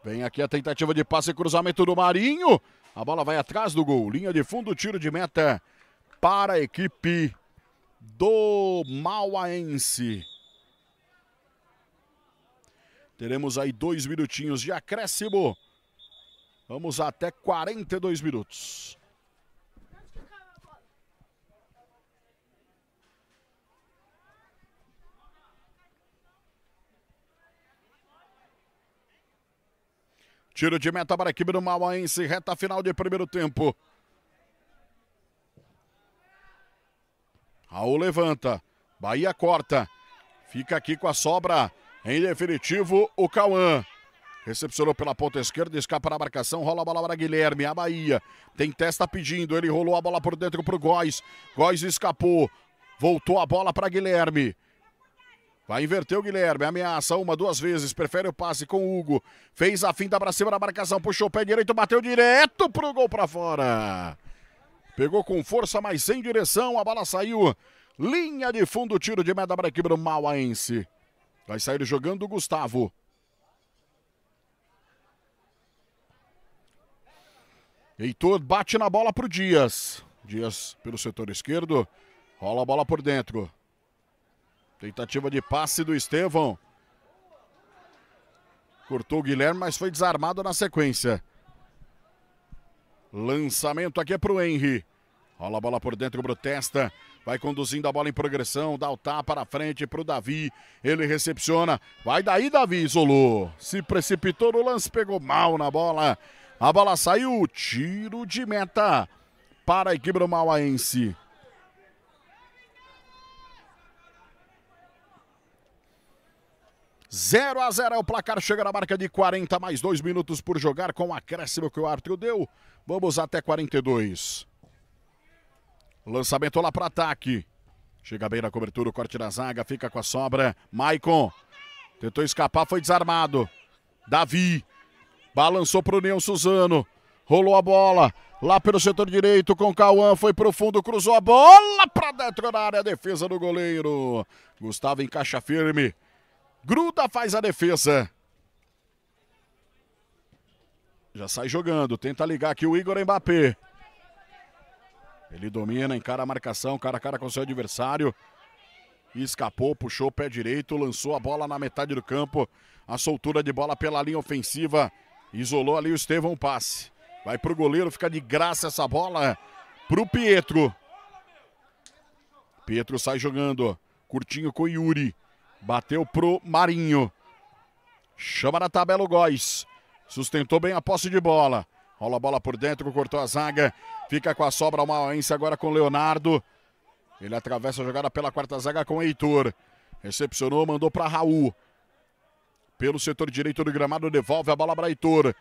Vem aqui a tentativa de passe e cruzamento do Marinho. A bola vai atrás do gol. Linha de fundo, tiro de meta para a equipe do Mauaense. Teremos aí dois minutinhos de acréscimo. Vamos até 42 minutos. Tiro de meta para a equipe do Mauaense, reta final de primeiro tempo. Raul levanta, Bahia corta, fica aqui com a sobra, em definitivo o Cauã. Recepcionou pela ponta esquerda, escapa na marcação, rola a bola para Guilherme, a Bahia. Tem testa pedindo, ele rolou a bola por dentro para o Góis. Góis escapou, voltou a bola para Guilherme. Vai inverter o Guilherme, ameaça uma, duas vezes, prefere o passe com o Hugo. Fez a finta pra cima da marcação, puxou o pé direito, bateu direto pro gol pra fora. Pegou com força, mas sem direção, a bola saiu. Linha de fundo, tiro de meta para a equipe do Mauaense. Vai sair jogando o Gustavo. Heitor bate na bola pro Dias. Dias pelo setor esquerdo, rola a bola por dentro. Tentativa de passe do Estevão. Cortou o Guilherme, mas foi desarmado na sequência. Lançamento aqui é pro Henry. Rola a bola por dentro pro Testa. Vai conduzindo a bola em progressão. Dá o tapa para frente pro Davi. Ele recepciona. Vai daí, Davi. Isolou. Se precipitou no lance. Pegou mal na bola. A bola saiu. Tiro de meta para a equipe do Mauaense. 0 a 0 é o placar, chega na marca de 40, mais dois minutos por jogar com o acréscimo que o árbitro deu. Vamos até 42. Lançamento lá para ataque. Chega bem na cobertura, o corte da zaga, fica com a sobra. Maicon tentou escapar, foi desarmado. Davi balançou para o Neon Suzano. Rolou a bola lá pelo setor direito com Cauã, foi fundo, cruzou a bola para dentro da área, defesa do goleiro. Gustavo encaixa firme. Gruda faz a defesa. Já sai jogando, tenta ligar aqui o Igor Mbappé. Ele domina, encara a marcação, cara a cara com seu adversário. Escapou, puxou o pé direito, lançou a bola na metade do campo. A soltura de bola pela linha ofensiva. Isolou ali o Estevão passe. Vai pro goleiro, fica de graça essa bola pro Pietro. Pietro sai jogando. Curtinho com o Yuri. Bateu pro Marinho. Chama na tabela o Góis. Sustentou bem a posse de bola. Rola a bola por dentro, cortou a zaga. Fica com a sobra o Mauense agora com o Leonardo. Ele atravessa a jogada pela quarta zaga com o Heitor. Recepcionou, mandou para Raul. Pelo setor direito do gramado, devolve a bola para Heitor.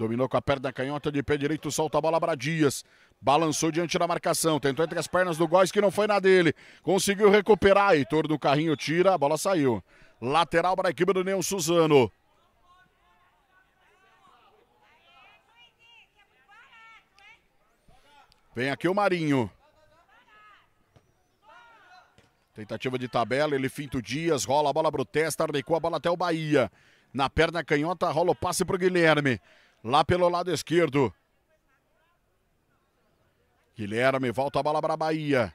Dominou com a perna canhota de pé direito, solta a bola para Dias. Balançou diante da marcação, tentou entre as pernas do Góis, que não foi na dele. Conseguiu recuperar, Heitor do carrinho tira, a bola saiu. Lateral para a equipe do Neon Suzano. Vem aqui o Marinho. Tentativa de tabela, ele finta o Dias, rola a bola para o Testa, arrecou a bola até o Bahia. Na perna canhota, rola o passe para o Guilherme lá pelo lado esquerdo. Guilherme volta a bola para a Bahia.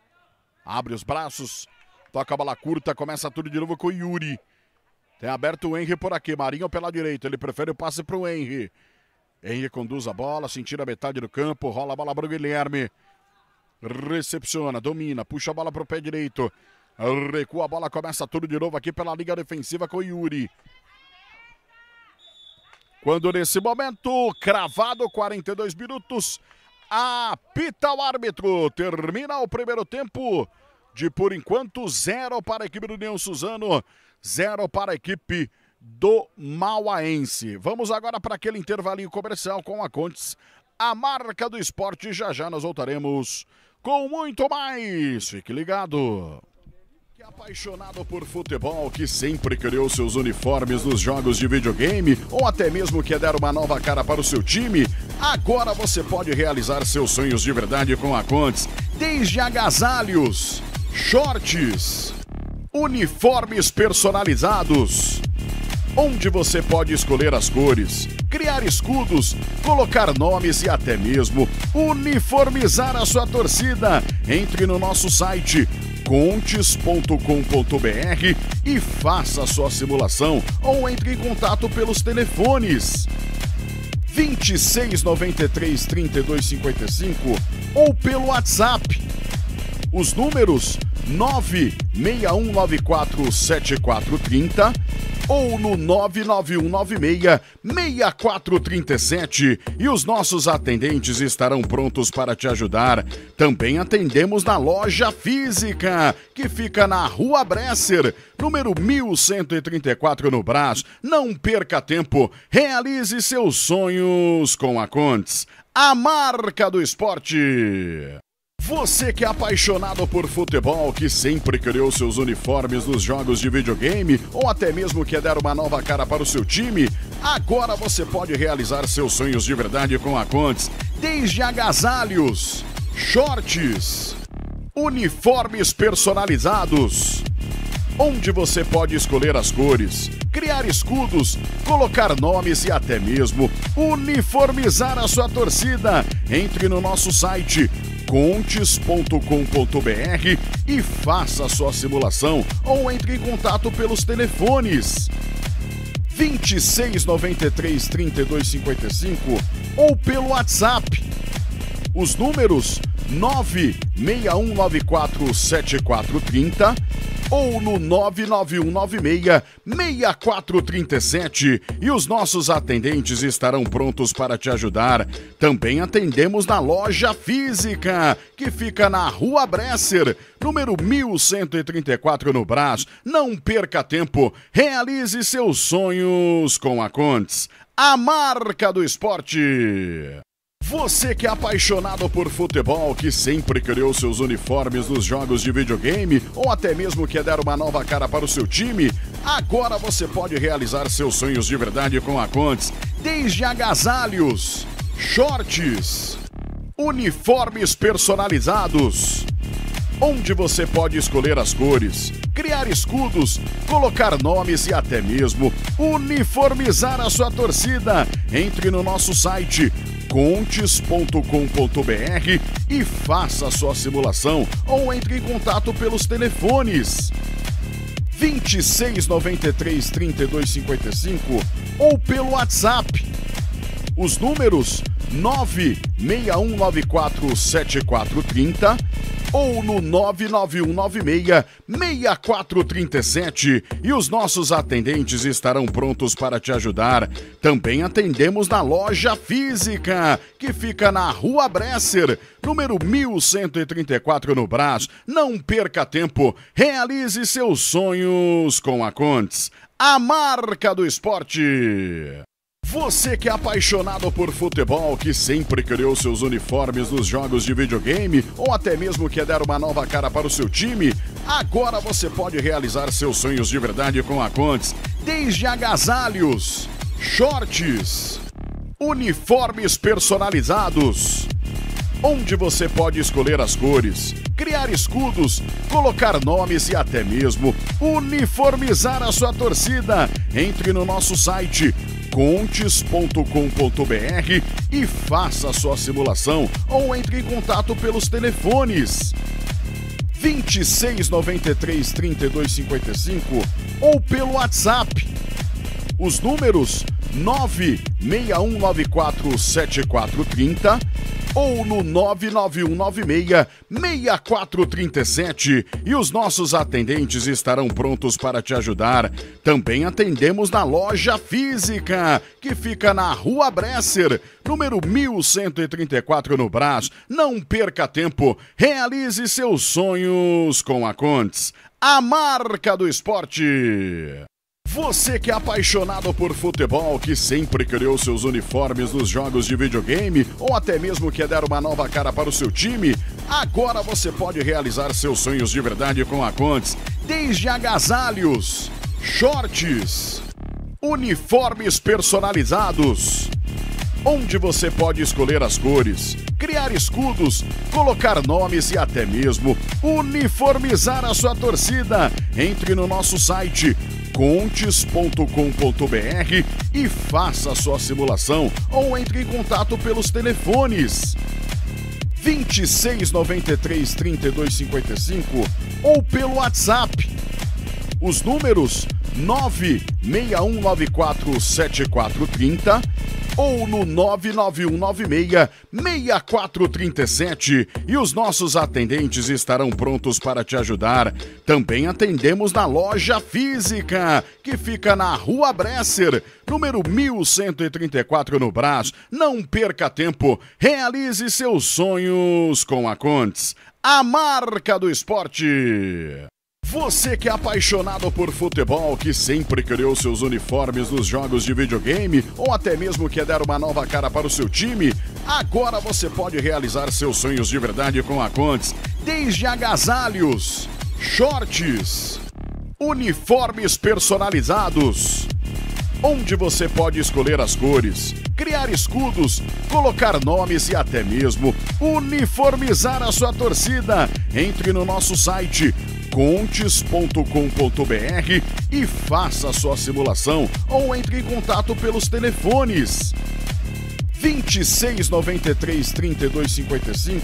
Abre os braços, toca a bola curta, começa tudo de novo com o Yuri. Tem aberto o Henry por aqui, Marinho pela direita, ele prefere o passe para o Henry. Henry conduz a bola, sentir a metade do campo, rola a bola para o Guilherme. Recepciona, domina, puxa a bola para o pé direito. Recua a bola, começa tudo de novo aqui pela liga defensiva com o Yuri. Quando nesse momento, cravado 42 minutos, apita o árbitro. Termina o primeiro tempo de, por enquanto, zero para a equipe do União Suzano, zero para a equipe do Mauaense. Vamos agora para aquele intervalinho comercial com a Contes, a marca do esporte. Já já nós voltaremos com muito mais. Fique ligado apaixonado por futebol que sempre criou seus uniformes nos jogos de videogame ou até mesmo quer dar uma nova cara para o seu time, agora você pode realizar seus sonhos de verdade com a Contes, desde agasalhos, shorts, uniformes personalizados, onde você pode escolher as cores, criar escudos, colocar nomes e até mesmo uniformizar a sua torcida. Entre no nosso site contes.com.br e faça a sua simulação ou entre em contato pelos telefones 2693 3255 ou pelo WhatsApp. Os números 961947430 ou no 99196-6437 e os nossos atendentes estarão prontos para te ajudar. Também atendemos na loja física, que fica na Rua Bresser, número 1134 no Brás. Não perca tempo, realize seus sonhos com a Contes, a marca do esporte. Você que é apaixonado por futebol, que sempre criou seus uniformes nos jogos de videogame ou até mesmo quer dar uma nova cara para o seu time, agora você pode realizar seus sonhos de verdade com a Contes, desde agasalhos, shorts, uniformes personalizados onde você pode escolher as cores, criar escudos, colocar nomes e até mesmo uniformizar a sua torcida. Entre no nosso site contes.com.br e faça a sua simulação ou entre em contato pelos telefones 2693 3255 ou pelo WhatsApp. Os números 961947430 ou no 99196-6437 e os nossos atendentes estarão prontos para te ajudar. Também atendemos na loja física, que fica na Rua Bresser, número 1134 no Brás. Não perca tempo, realize seus sonhos com a Contes, a marca do esporte. Você que é apaixonado por futebol, que sempre criou seus uniformes nos jogos de videogame ou até mesmo quer dar uma nova cara para o seu time, agora você pode realizar seus sonhos de verdade com a Contes, desde agasalhos, shorts, uniformes personalizados onde você pode escolher as cores, criar escudos, colocar nomes e até mesmo uniformizar a sua torcida. Entre no nosso site contes.com.br e faça a sua simulação ou entre em contato pelos telefones 2693 3255 ou pelo WhatsApp os números 961947430 ou no 991966437 e os nossos atendentes estarão prontos para te ajudar. Também atendemos na loja física, que fica na Rua Bresser, número 1134 no Brás. Não perca tempo, realize seus sonhos com a Contes, a marca do esporte. Você que é apaixonado por futebol, que sempre criou seus uniformes nos jogos de videogame ou até mesmo quer dar uma nova cara para o seu time, agora você pode realizar seus sonhos de verdade com a Contes, desde agasalhos, shorts, uniformes personalizados, onde você pode escolher as cores, criar escudos, colocar nomes e até mesmo uniformizar a sua torcida. Entre no nosso site contes.com.br e faça a sua simulação ou entre em contato pelos telefones 2693 3255 ou pelo WhatsApp. Os números 961947430 ou no 99196-6437 e os nossos atendentes estarão prontos para te ajudar. Também atendemos na loja física, que fica na Rua Bresser, número 1134 no Brás. Não perca tempo, realize seus sonhos com a Contes, a marca do esporte. Você que é apaixonado por futebol, que sempre criou seus uniformes nos jogos de videogame ou até mesmo quer dar uma nova cara para o seu time, agora você pode realizar seus sonhos de verdade com a Contes, desde agasalhos, shorts, uniformes personalizados onde você pode escolher as cores, criar escudos, colocar nomes e até mesmo uniformizar a sua torcida. Entre no nosso site contes.com.br e faça a sua simulação ou entre em contato pelos telefones 2693 3255 ou pelo WhatsApp. Os números 961947430 ou no 99196-6437 e os nossos atendentes estarão prontos para te ajudar. Também atendemos na loja física, que fica na Rua Bresser, número 1134 no Brás. Não perca tempo, realize seus sonhos com a Contes, a marca do esporte. Você que é apaixonado por futebol, que sempre criou seus uniformes nos jogos de videogame ou até mesmo quer dar uma nova cara para o seu time, agora você pode realizar seus sonhos de verdade com a Contes, desde agasalhos, shorts, uniformes personalizados onde você pode escolher as cores, criar escudos, colocar nomes e até mesmo uniformizar a sua torcida. Entre no nosso site contes.com.br e faça a sua simulação ou entre em contato pelos telefones 2693 3255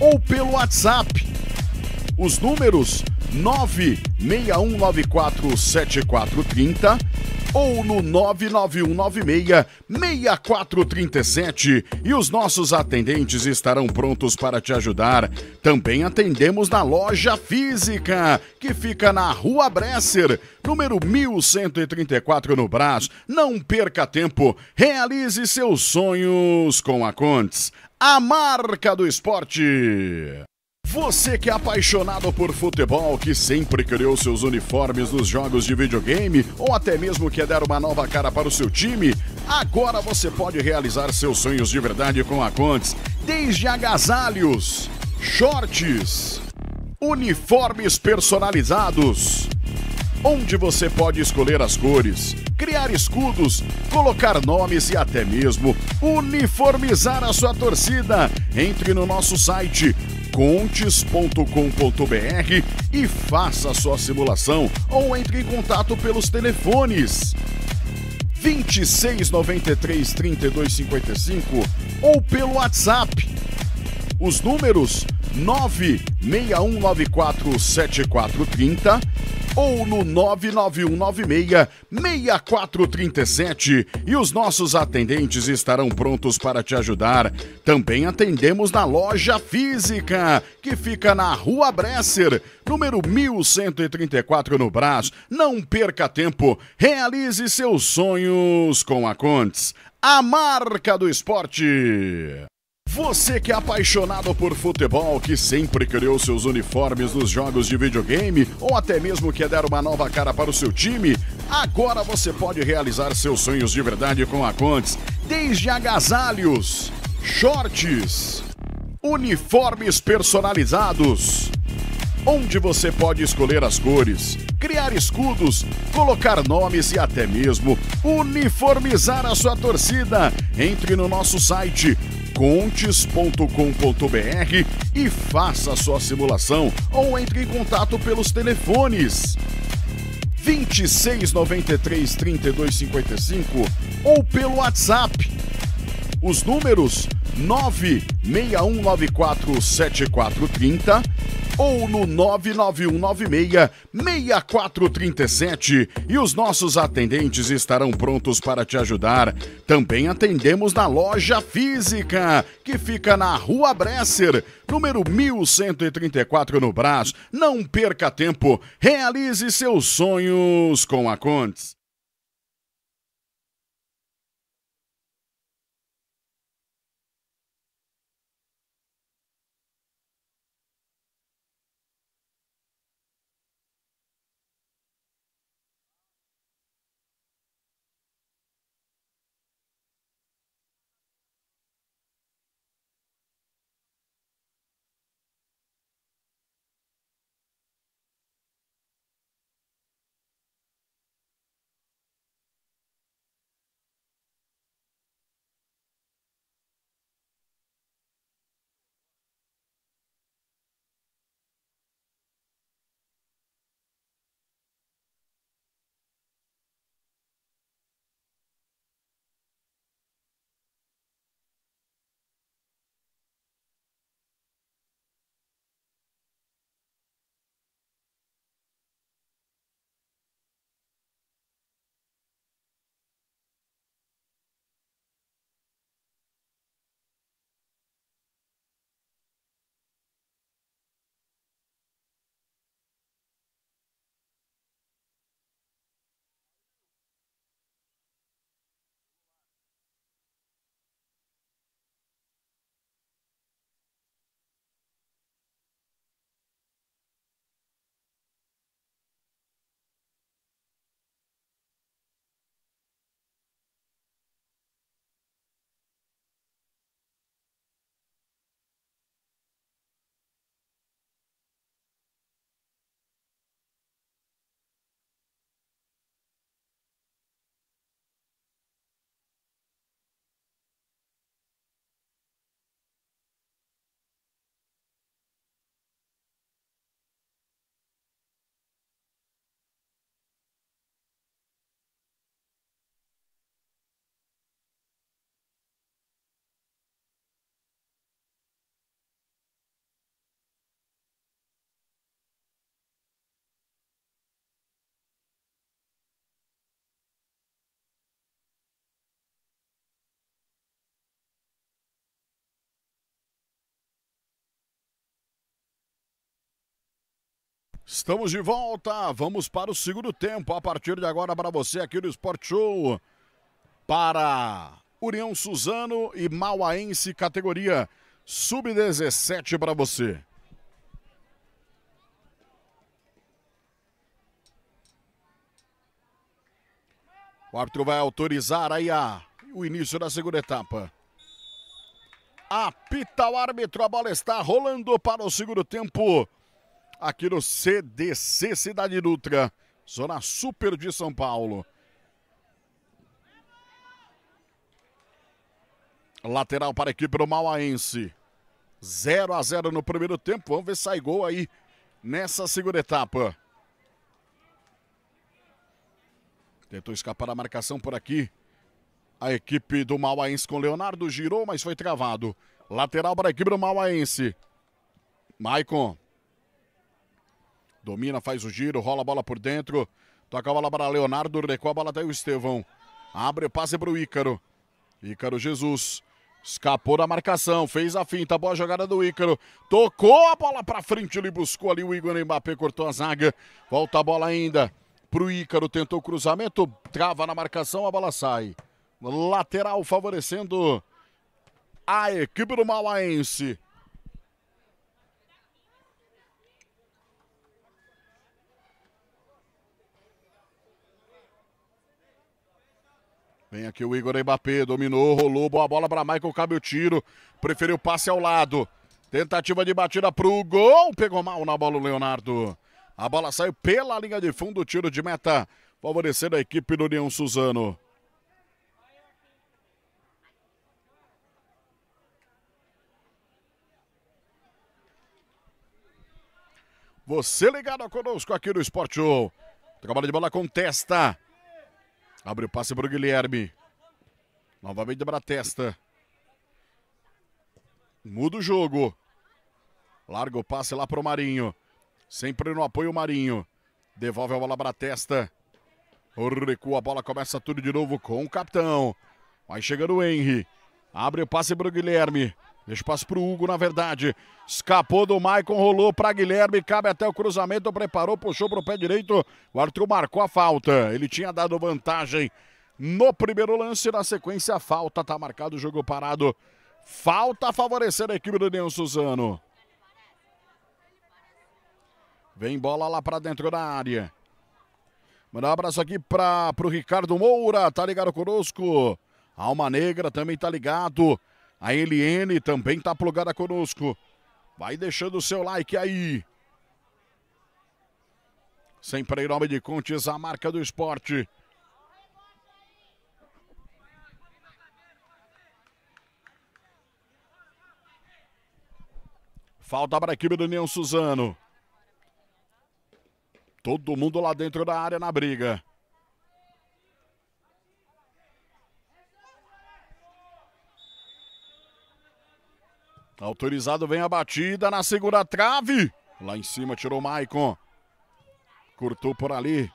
ou pelo WhatsApp. Os números 961947430 ou no 99196-6437 e os nossos atendentes estarão prontos para te ajudar. Também atendemos na loja física, que fica na Rua Bresser, número 1134 no Brás. Não perca tempo, realize seus sonhos com a Contes, a marca do esporte. Você que é apaixonado por futebol, que sempre criou seus uniformes nos jogos de videogame ou até mesmo quer dar uma nova cara para o seu time, agora você pode realizar seus sonhos de verdade com a Contes, desde agasalhos, shorts, uniformes personalizados onde você pode escolher as cores, criar escudos, colocar nomes e até mesmo uniformizar a sua torcida. Entre no nosso site contes.com.br e faça a sua simulação ou entre em contato pelos telefones 2693 3255 ou pelo WhatsApp os números 961947430 ou no 991966437 e os nossos atendentes estarão prontos para te ajudar. Também atendemos na loja física, que fica na Rua Bresser, número 1134 no Brás. Não perca tempo, realize seus sonhos com a Contes, a marca do esporte. Você que é apaixonado por futebol, que sempre criou seus uniformes nos jogos de videogame ou até mesmo quer dar uma nova cara para o seu time, agora você pode realizar seus sonhos de verdade com a Contes, desde agasalhos, shorts, uniformes personalizados onde você pode escolher as cores, criar escudos, colocar nomes e até mesmo uniformizar a sua torcida. Entre no nosso site contes.com.br e faça sua simulação ou entre em contato pelos telefones 2693 3255 ou pelo WhatsApp. Os números 961947430 ou no 99196-6437 e os nossos atendentes estarão prontos para te ajudar. Também atendemos na loja física, que fica na Rua Bresser, número 1134 no Brás. Não perca tempo, realize seus sonhos com a Contes. Estamos de volta, vamos para o segundo tempo. A partir de agora, para você aqui no Sport Show, para União Suzano e Mauaense, categoria sub-17 para você. O árbitro vai autorizar aí a, o início da segunda etapa. Apita o árbitro, a bola está rolando para o segundo tempo aqui no CDC Cidade Dutra, zona super de São Paulo. Lateral para a equipe do Mauaense. 0 a 0 no primeiro tempo. Vamos ver se sai gol aí nessa segunda etapa. Tentou escapar da marcação por aqui. A equipe do Mauaense com Leonardo girou, mas foi travado. Lateral para a equipe do Mauaense. Maicon. Domina, faz o giro, rola a bola por dentro. Toca a bola para Leonardo, recua a bola até o Estevão. Abre o passe para o Ícaro. Ícaro Jesus. Escapou da marcação, fez a finta, boa jogada do Ícaro. Tocou a bola para frente, ele buscou ali o Igor Mbappé, cortou a zaga. Volta a bola ainda para o Ícaro, tentou o cruzamento, trava na marcação, a bola sai. Lateral favorecendo a equipe do Mauaense. Vem aqui o Igor Mbappé, dominou, rolou, boa bola para Michael, cabe o tiro, preferiu passe ao lado. Tentativa de batida pro gol, pegou mal na bola o Leonardo. A bola saiu pela linha de fundo, tiro de meta, favorecendo a equipe do União Suzano. Você ligado conosco aqui no Esporte Show. Trabalho de bola contesta. Abre o passe para o Guilherme. Novamente para a testa. Muda o jogo. Larga o passe lá para o Marinho. Sempre no apoio o Marinho. Devolve a bola para a testa. Recua a bola, começa tudo de novo com o capitão. Vai chegando o Henry. Abre o passe para o Guilherme. Deixa o passe para o Hugo, na verdade. Escapou do Maicon, rolou para Guilherme, cabe até o cruzamento, preparou, puxou para o pé direito. O Arthur marcou a falta. Ele tinha dado vantagem no primeiro lance, na sequência, a falta. Está marcado o jogo parado. Falta favorecer a equipe do Neon Suzano. Vem bola lá para dentro da área. Mandar um abraço aqui para o Ricardo Moura, tá ligado conosco. Alma Negra também tá ligado. A Eliene também está plugada conosco. Vai deixando o seu like aí. Sempre em nome de Contes, a marca do esporte. Falta para a equipe do Neon Suzano. Todo mundo lá dentro da área na briga. Autorizado vem a batida na segunda trave. Lá em cima tirou o Maicon. Curtou por ali.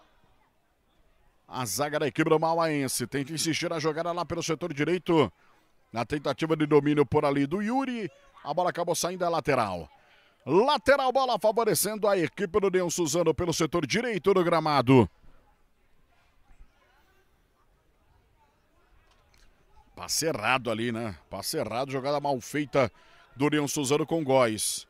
A zaga da equipe do Mauaense tenta insistir na jogada lá pelo setor direito. Na tentativa de domínio por ali do Yuri. A bola acabou saindo da lateral. Lateral bola favorecendo a equipe do Neon Suzano pelo setor direito do gramado. Passe errado ali, né? Passe errado, jogada mal feita Dorian Suzano com Góis.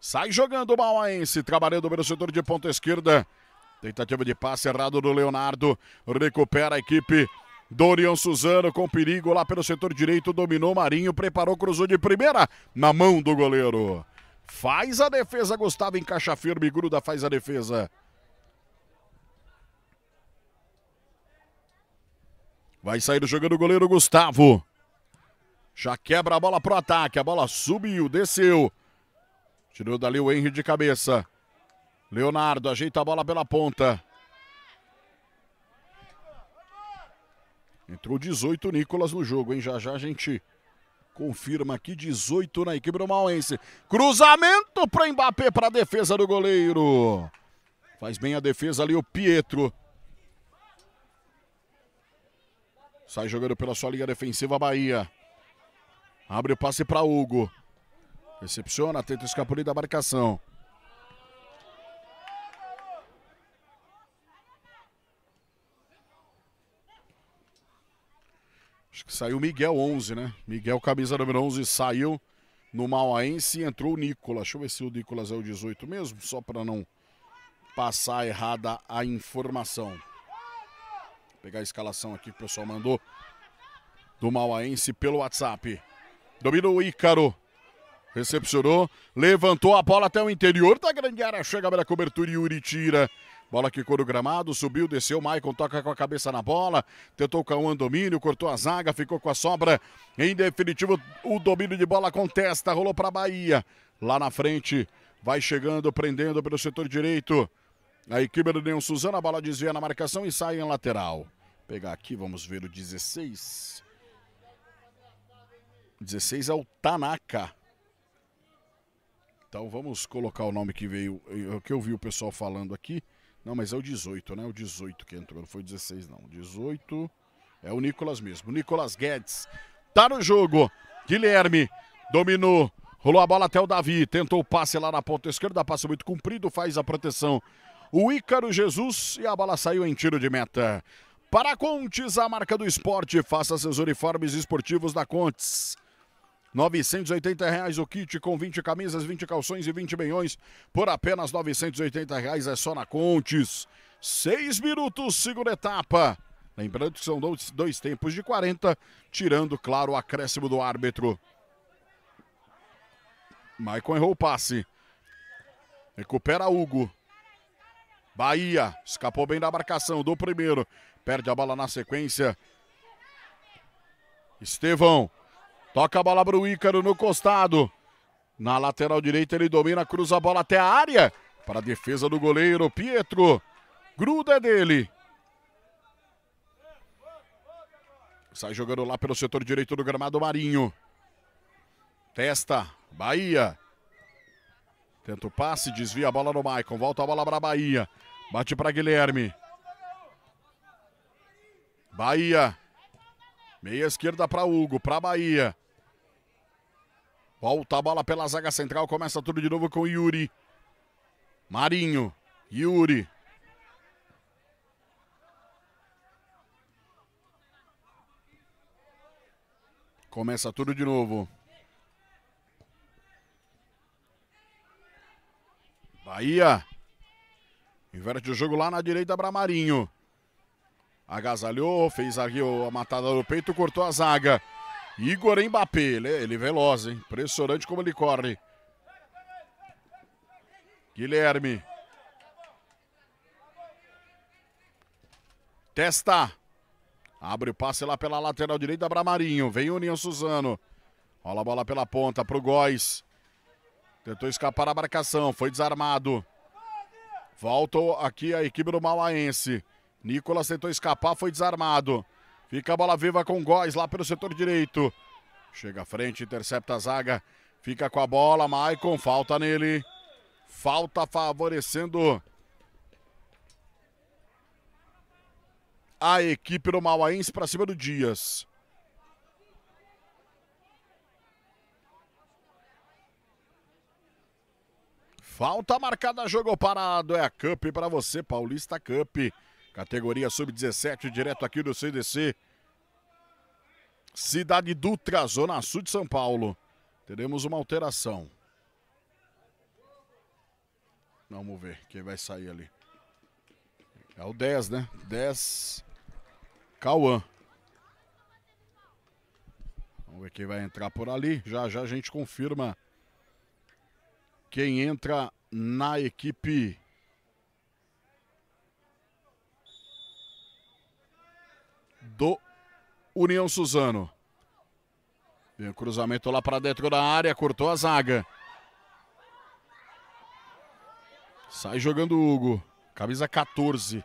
Sai jogando o Mauaense, trabalhando pelo setor de ponta esquerda. Tentativa de passe errado do Leonardo. Recupera a equipe. Dorian Suzano com perigo lá pelo setor direito. Dominou Marinho, preparou, cruzou de primeira na mão do goleiro. Faz a defesa, Gustavo encaixa firme, gruda, faz a defesa. Vai sair jogando o goleiro Gustavo. Já quebra a bola pro ataque. A bola subiu, desceu. Tirou dali o Henry de cabeça. Leonardo ajeita a bola pela ponta. Entrou 18 Nicolas no jogo, hein? Já já a gente confirma aqui 18 na equipe do Mauense. Cruzamento para Mbappé para a defesa do goleiro. Faz bem a defesa ali o Pietro. Sai jogando pela sua linha defensiva Bahia. Abre o passe para Hugo. Recepciona, tenta escapulir da marcação. Acho que saiu Miguel 11, né? Miguel, camisa número 11, saiu no Mauaense e entrou o Nicolas. Deixa eu ver se o Nicolas é o 18 mesmo, só para não passar errada a informação. Pegar a escalação aqui que o pessoal mandou do Mauaense pelo WhatsApp. Domina o Ícaro. Recepcionou, levantou a bola até o interior da grande área. Chega pela cobertura e Yuri tira. Bola que no gramado, subiu, desceu. Maicon toca com a cabeça na bola. Tentou o Cauã domínio, cortou a zaga, ficou com a sobra. Em definitivo, o domínio de bola contesta, rolou para a Bahia. Lá na frente, vai chegando, prendendo pelo setor direito. A equipe do Neon Suzano, a bola desvia na marcação e sai em lateral. Pegar aqui, vamos ver o 16. 16 é o Tanaka. Então vamos colocar o nome que veio, que eu vi o pessoal falando aqui. Não, mas é o 18, né? O 18 que entrou, não foi 16 não. 18 é o Nicolas mesmo. Nicolas Guedes tá no jogo. Guilherme dominou, rolou a bola até o Davi, tentou o passe lá na ponta esquerda, passa muito comprido, faz a proteção o Ícaro Jesus e a bola saiu em tiro de meta. Para a Contes, a marca do esporte, faça seus uniformes esportivos da Contes. R$ 980 reais o kit com 20 camisas, 20 calções e 20 meiões por apenas R$ 980 reais é só na Contes. Seis minutos, segunda etapa. Lembrando que são dois, dois tempos de 40, tirando, claro, o acréscimo do árbitro. Maicon errou o passe. Recupera Hugo. Bahia escapou bem da marcação do primeiro. Perde a bola na sequência. Estevão toca a bola para o Ícaro no costado. Na lateral direita ele domina, cruza a bola até a área. Para a defesa do goleiro Pietro. Gruda é dele. Sai jogando lá pelo setor direito do gramado Marinho. Testa, Bahia. Tenta o passe, desvia a bola no Maicon. Volta a bola para Bahia. Bate para Guilherme. Bahia. Meia esquerda para Hugo, para Bahia. Volta a bola pela zaga central, começa tudo de novo com Yuri. Marinho, Yuri. Começa tudo de novo. Bahia. Inverte o jogo lá na direita para Marinho. Agasalhou, fez aqui a matada no peito, cortou a zaga. Igor Mbappé, ele, ele é veloz, hein? Impressionante como ele corre. Guilherme. Testa. Abre o passe lá pela lateral direita para Marinho. Vem o Ninho Suzano. Rola a bola pela ponta para o Góis. Tentou escapar a marcação, foi desarmado. Volta aqui a equipe do Malaense. Nicolas tentou escapar, foi desarmado. Fica a bola viva com o Góes lá pelo setor direito. Chega à frente, intercepta a zaga. Fica com a bola, Maicon, falta nele. Falta favorecendo a equipe do Mauaense para cima do Dias. Falta marcada, jogo parado. É a Cup para você, Paulista Cup. Categoria sub-17, direto aqui do CDC. Cidade Dutra, Zona Sul de São Paulo. Teremos uma alteração. Vamos ver quem vai sair ali. É o 10, né? 10. Cauã. Vamos ver quem vai entrar por ali. Já já a gente confirma quem entra na equipe do União Suzano. Vem um cruzamento lá para dentro da área, cortou a zaga. Sai jogando o Hugo, camisa 14,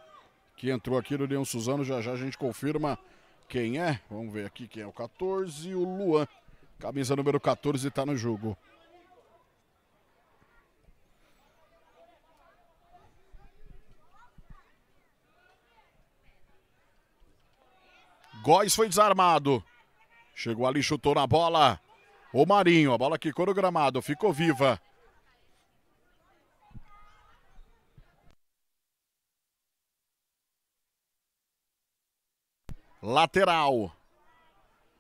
que entrou aqui do União Suzano. Já já a gente confirma quem é. Vamos ver aqui quem é o 14, o Luan. Camisa número 14 está no jogo. Góis foi desarmado. Chegou ali, chutou na bola. O Marinho, a bola quicou no gramado, ficou viva. Lateral.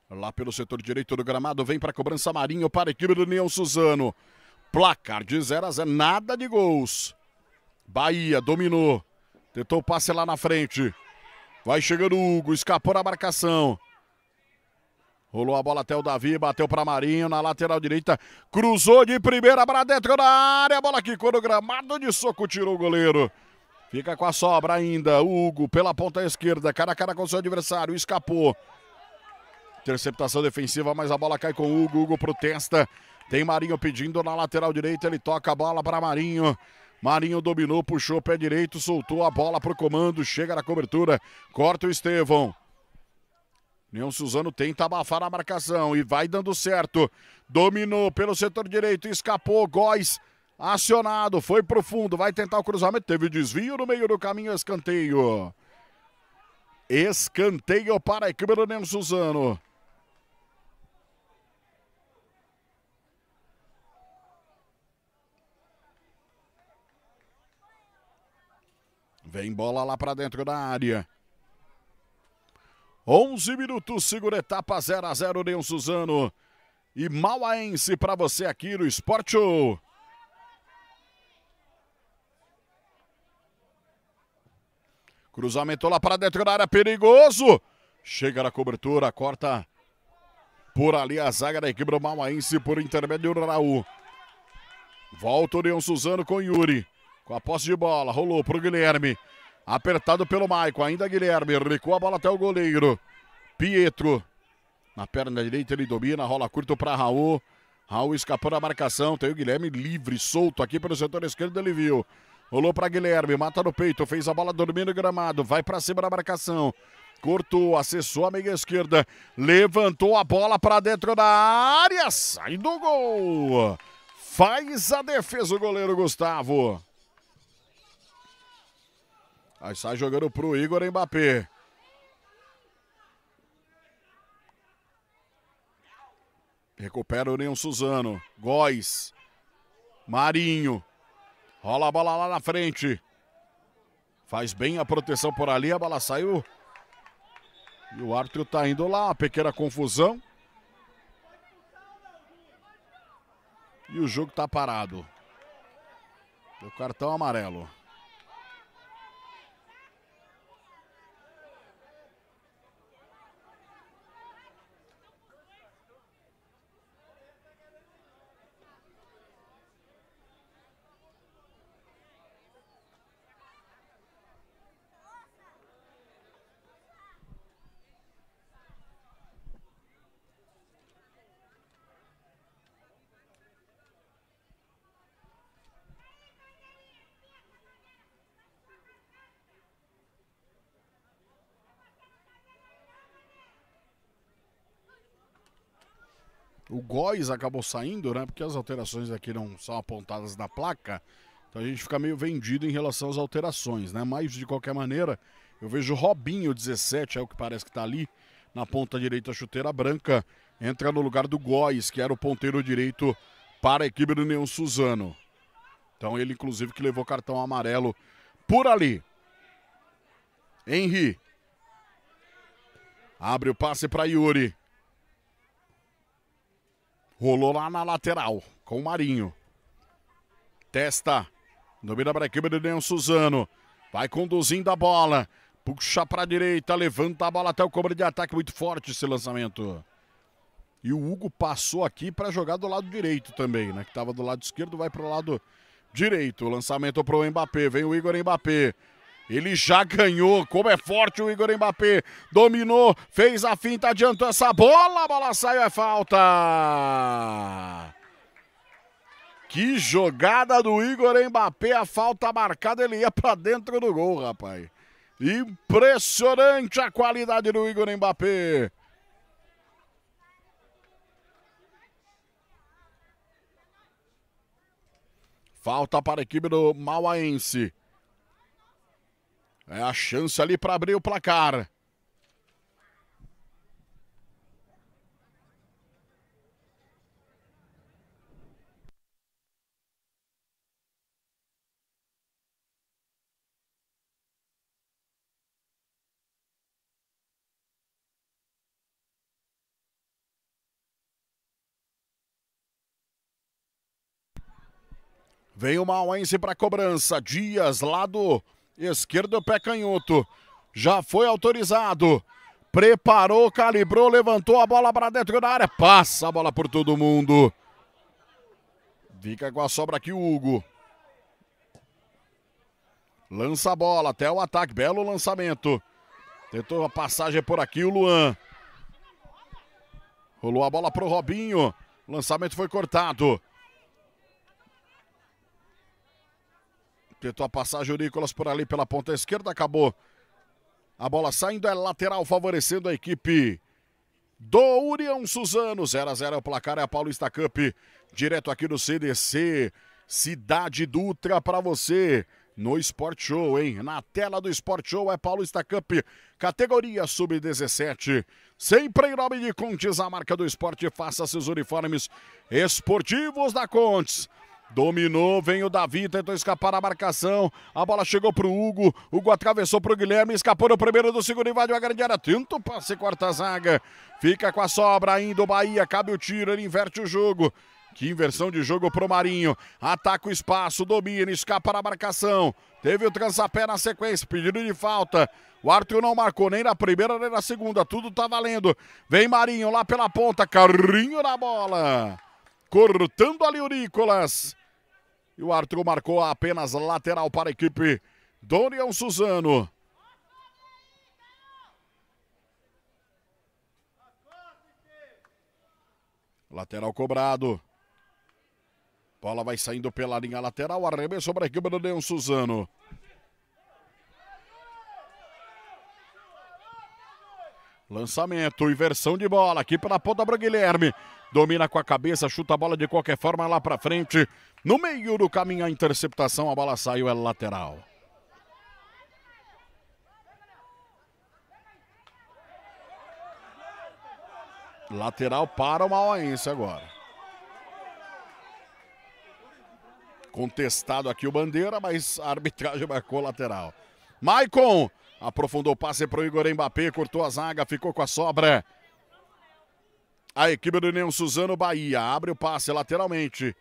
Lá pelo setor direito do gramado, vem para a cobrança Marinho para a equipe do União Suzano. Placar de 0 a 0, nada de gols. Bahia dominou, tentou passe lá na frente. Vai chegando o Hugo, escapou da marcação. Rolou a bola até o Davi, bateu para Marinho na lateral direita, cruzou de primeira para dentro da área, a bola quicou no gramado de soco, tirou o goleiro. Fica com a sobra ainda, Hugo pela ponta esquerda, cara a cara com seu adversário, escapou. Interceptação defensiva, mas a bola cai com o Hugo, Hugo protesta. Tem Marinho pedindo na lateral direita, ele toca a bola para Marinho. Marinho dominou, puxou pé direito, soltou a bola pro comando, chega na cobertura, corta o Estevão. Neon Suzano tenta abafar a marcação e vai dando certo. Dominou pelo setor direito, escapou, Góis acionado, foi o fundo, vai tentar o cruzamento, teve desvio no meio do caminho, escanteio. Escanteio para a equipe do Neon Suzano. Vem bola lá para dentro da área. 11 minutos, segura etapa 0 a 0 Neon Suzano. E Mauaense para você aqui no Sport Show. Cruzamento lá para dentro da área, perigoso. Chega na cobertura, corta por ali a zaga da equipe do Mauaense por intermédio do Raul. Volta o Neon Suzano com Yuri. Com a posse de bola, rolou para o Guilherme. Apertado pelo Maico, ainda Guilherme, recua a bola até o goleiro. Pietro, na perna direita ele domina, rola curto para Raul. Raul escapou da marcação, tem o Guilherme livre, solto aqui pelo setor esquerdo, ele viu. Rolou para Guilherme, mata no peito, fez a bola dormindo no gramado, vai para cima da marcação. Cortou, acessou a meia esquerda, levantou a bola para dentro da área, sai do gol. Faz a defesa o goleiro Gustavo. Aí sai jogando pro Igor Mbappé. Recupera o Neon Suzano. Góis. Marinho. Rola a bola lá na frente. Faz bem a proteção por ali. A bola saiu. E o árbitro tá indo lá. Uma pequena confusão. E o jogo tá parado. O cartão amarelo. o Góis acabou saindo, né? Porque as alterações aqui não são apontadas na placa. Então a gente fica meio vendido em relação às alterações, né? Mas de qualquer maneira, eu vejo o Robinho 17, é o que parece que está ali, na ponta direita, chuteira branca, entra no lugar do Góis, que era o ponteiro direito para a equipe do Neon Suzano. Então ele, inclusive, que levou cartão amarelo por ali. Henri. Abre o passe para Yuri. Rolou lá na lateral com o Marinho. Testa. Domina para a equipe do Leon Suzano. Vai conduzindo a bola. Puxa para a direita, levanta a bola até o cobre de ataque. Muito forte esse lançamento. E o Hugo passou aqui para jogar do lado direito também, né? Que estava do lado esquerdo, vai para o lado direito. Lançamento para o Mbappé. Vem o Igor Mbappé. Ele já ganhou, como é forte o Igor Mbappé. Dominou, fez a finta, adiantou essa bola, a bola saiu, é falta. Que jogada do Igor Mbappé, a falta marcada, ele ia para dentro do gol, rapaz. Impressionante a qualidade do Igor Mbappé. Falta para a equipe do Mauaense. É a chance ali para abrir o placar. Vem o Mauense para cobrança. Dias lá do Esquerdo, pé canhoto. Já foi autorizado. Preparou, calibrou, levantou a bola para dentro da área. Passa a bola por todo mundo. Fica com a sobra aqui o Hugo. Lança a bola até o ataque. Belo lançamento. Tentou a passagem por aqui o Luan. Rolou a bola para o Robinho. Lançamento foi cortado. Tentou a passagem o Nicolas por ali pela ponta esquerda, acabou. A bola saindo é lateral, favorecendo a equipe do União Suzano. 0 a 0 é o placar, é a Paulista Cup, direto aqui no CDC, Cidade Dutra para você. No Sport Show, hein? Na tela do Sport Show é Paulista Cup, categoria Sub-17. Sempre em nome de Contes, a marca do esporte. Faça seus uniformes esportivos da Contes. Dominou, vem o Davi, tentou escapar da marcação. A bola chegou para o Hugo. Hugo atravessou para o Guilherme, escapou no primeiro do segundo, invadiu a grande área. Tenta o passe, quarta zaga. Fica com a sobra ainda o Bahia, cabe o tiro, ele inverte o jogo. Que inversão de jogo para o Marinho. Ataca o espaço, domina, escapa na marcação. Teve o pé na sequência, pedido de falta. O Arthur não marcou nem na primeira nem na segunda, tudo tá valendo. Vem Marinho lá pela ponta, carrinho na bola cortando ali o Nicolas. E o Arthur marcou apenas lateral para a equipe Dorian Suzano. Lateral cobrado. Bola vai saindo pela linha lateral. Arremesso para a equipe do Leão Suzano. Lançamento, inversão de bola aqui pela ponta para Guilherme. Domina com a cabeça, chuta a bola de qualquer forma lá para frente. No meio do caminho a interceptação, a bola saiu, é lateral. Lateral para o Mauaense agora. Contestado aqui o Bandeira, mas a arbitragem marcou lateral. Maicon Aprofundou o passe para o Igor Mbappé, cortou a zaga, ficou com a sobra. A equipe do Neon Suzano Bahia abre o passe lateralmente.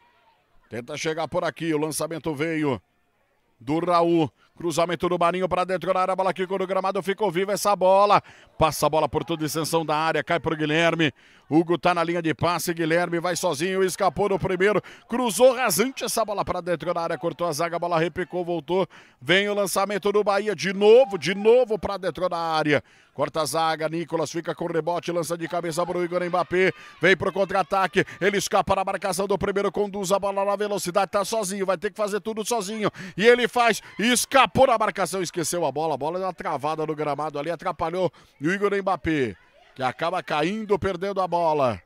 Tenta chegar por aqui, o lançamento veio do Raul. Cruzamento do Marinho para dentro da área, a bola aqui quando o gramado ficou viva essa bola. Passa a bola por toda a extensão da área, cai para o Guilherme. Hugo tá na linha de passe, Guilherme vai sozinho, escapou no primeiro, cruzou rasante essa bola para dentro da área, cortou a zaga, a bola repicou, voltou. Vem o lançamento do Bahia de novo, de novo para dentro da área. Corta a zaga, Nicolas fica com o rebote, lança de cabeça pro Igor Mbappé, vem pro contra-ataque, ele escapa na marcação do primeiro, conduz a bola na velocidade, tá sozinho, vai ter que fazer tudo sozinho. E ele faz, escapou na marcação, esqueceu a bola, a bola na travada no gramado ali, atrapalhou o Igor Mbappé que acaba caindo, perdendo a bola.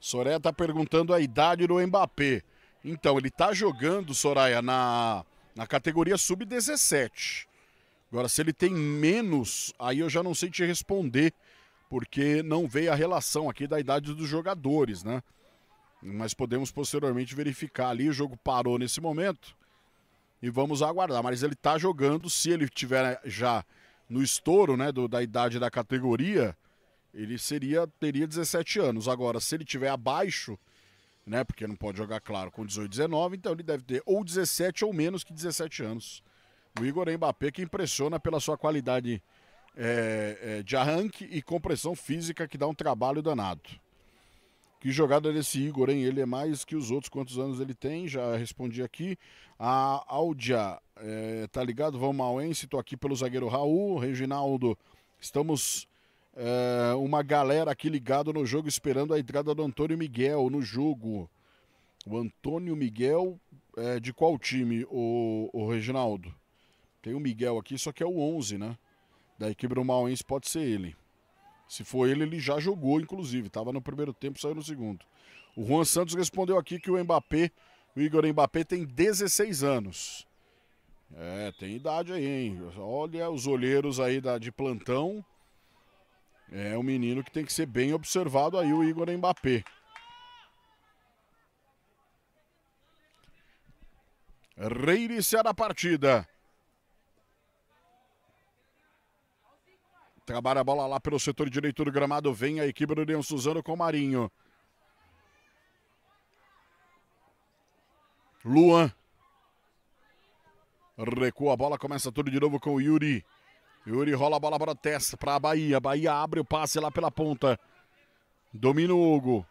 Soraya está perguntando a idade do Mbappé. Então, ele está jogando, Soraya, na, na categoria sub-17. Agora, se ele tem menos, aí eu já não sei te responder, porque não veio a relação aqui da idade dos jogadores, né? Mas podemos posteriormente verificar ali. O jogo parou nesse momento e vamos aguardar. Mas ele está jogando, se ele tiver já no estouro né, do, da idade da categoria, ele seria teria 17 anos. Agora, se ele tiver abaixo, né, porque não pode jogar, claro, com 18, 19, então ele deve ter ou 17 ou menos que 17 anos. O Igor Mbappé que impressiona pela sua qualidade é, é, de arranque e compressão física que dá um trabalho danado. Que jogada desse Igor, hein? Ele é mais que os outros. Quantos anos ele tem? Já respondi aqui. A Áudia, é, tá ligado? Vão Mauense, tô aqui pelo zagueiro Raul. Reginaldo, estamos é, uma galera aqui ligado no jogo, esperando a entrada do Antônio Miguel no jogo. O Antônio Miguel é de qual time, o, o Reginaldo? Tem o Miguel aqui, só que é o 11, né? Da equipe do Mauense pode ser ele. Se for ele, ele já jogou, inclusive. Estava no primeiro tempo, saiu no segundo. O Juan Santos respondeu aqui que o Mbappé, o Igor Mbappé, tem 16 anos. É, tem idade aí, hein? Olha os olheiros aí da, de plantão. É um menino que tem que ser bem observado aí, o Igor Mbappé. Reiniciar a partida. Trabalha a bola lá pelo setor direito do gramado. Vem a equipe do Leão Suzano com o Marinho. Luan. Recua a bola, começa tudo de novo com o Yuri. Yuri rola a bola para o Tess, para a Bahia. Bahia abre o passe lá pela ponta. Domina o Hugo.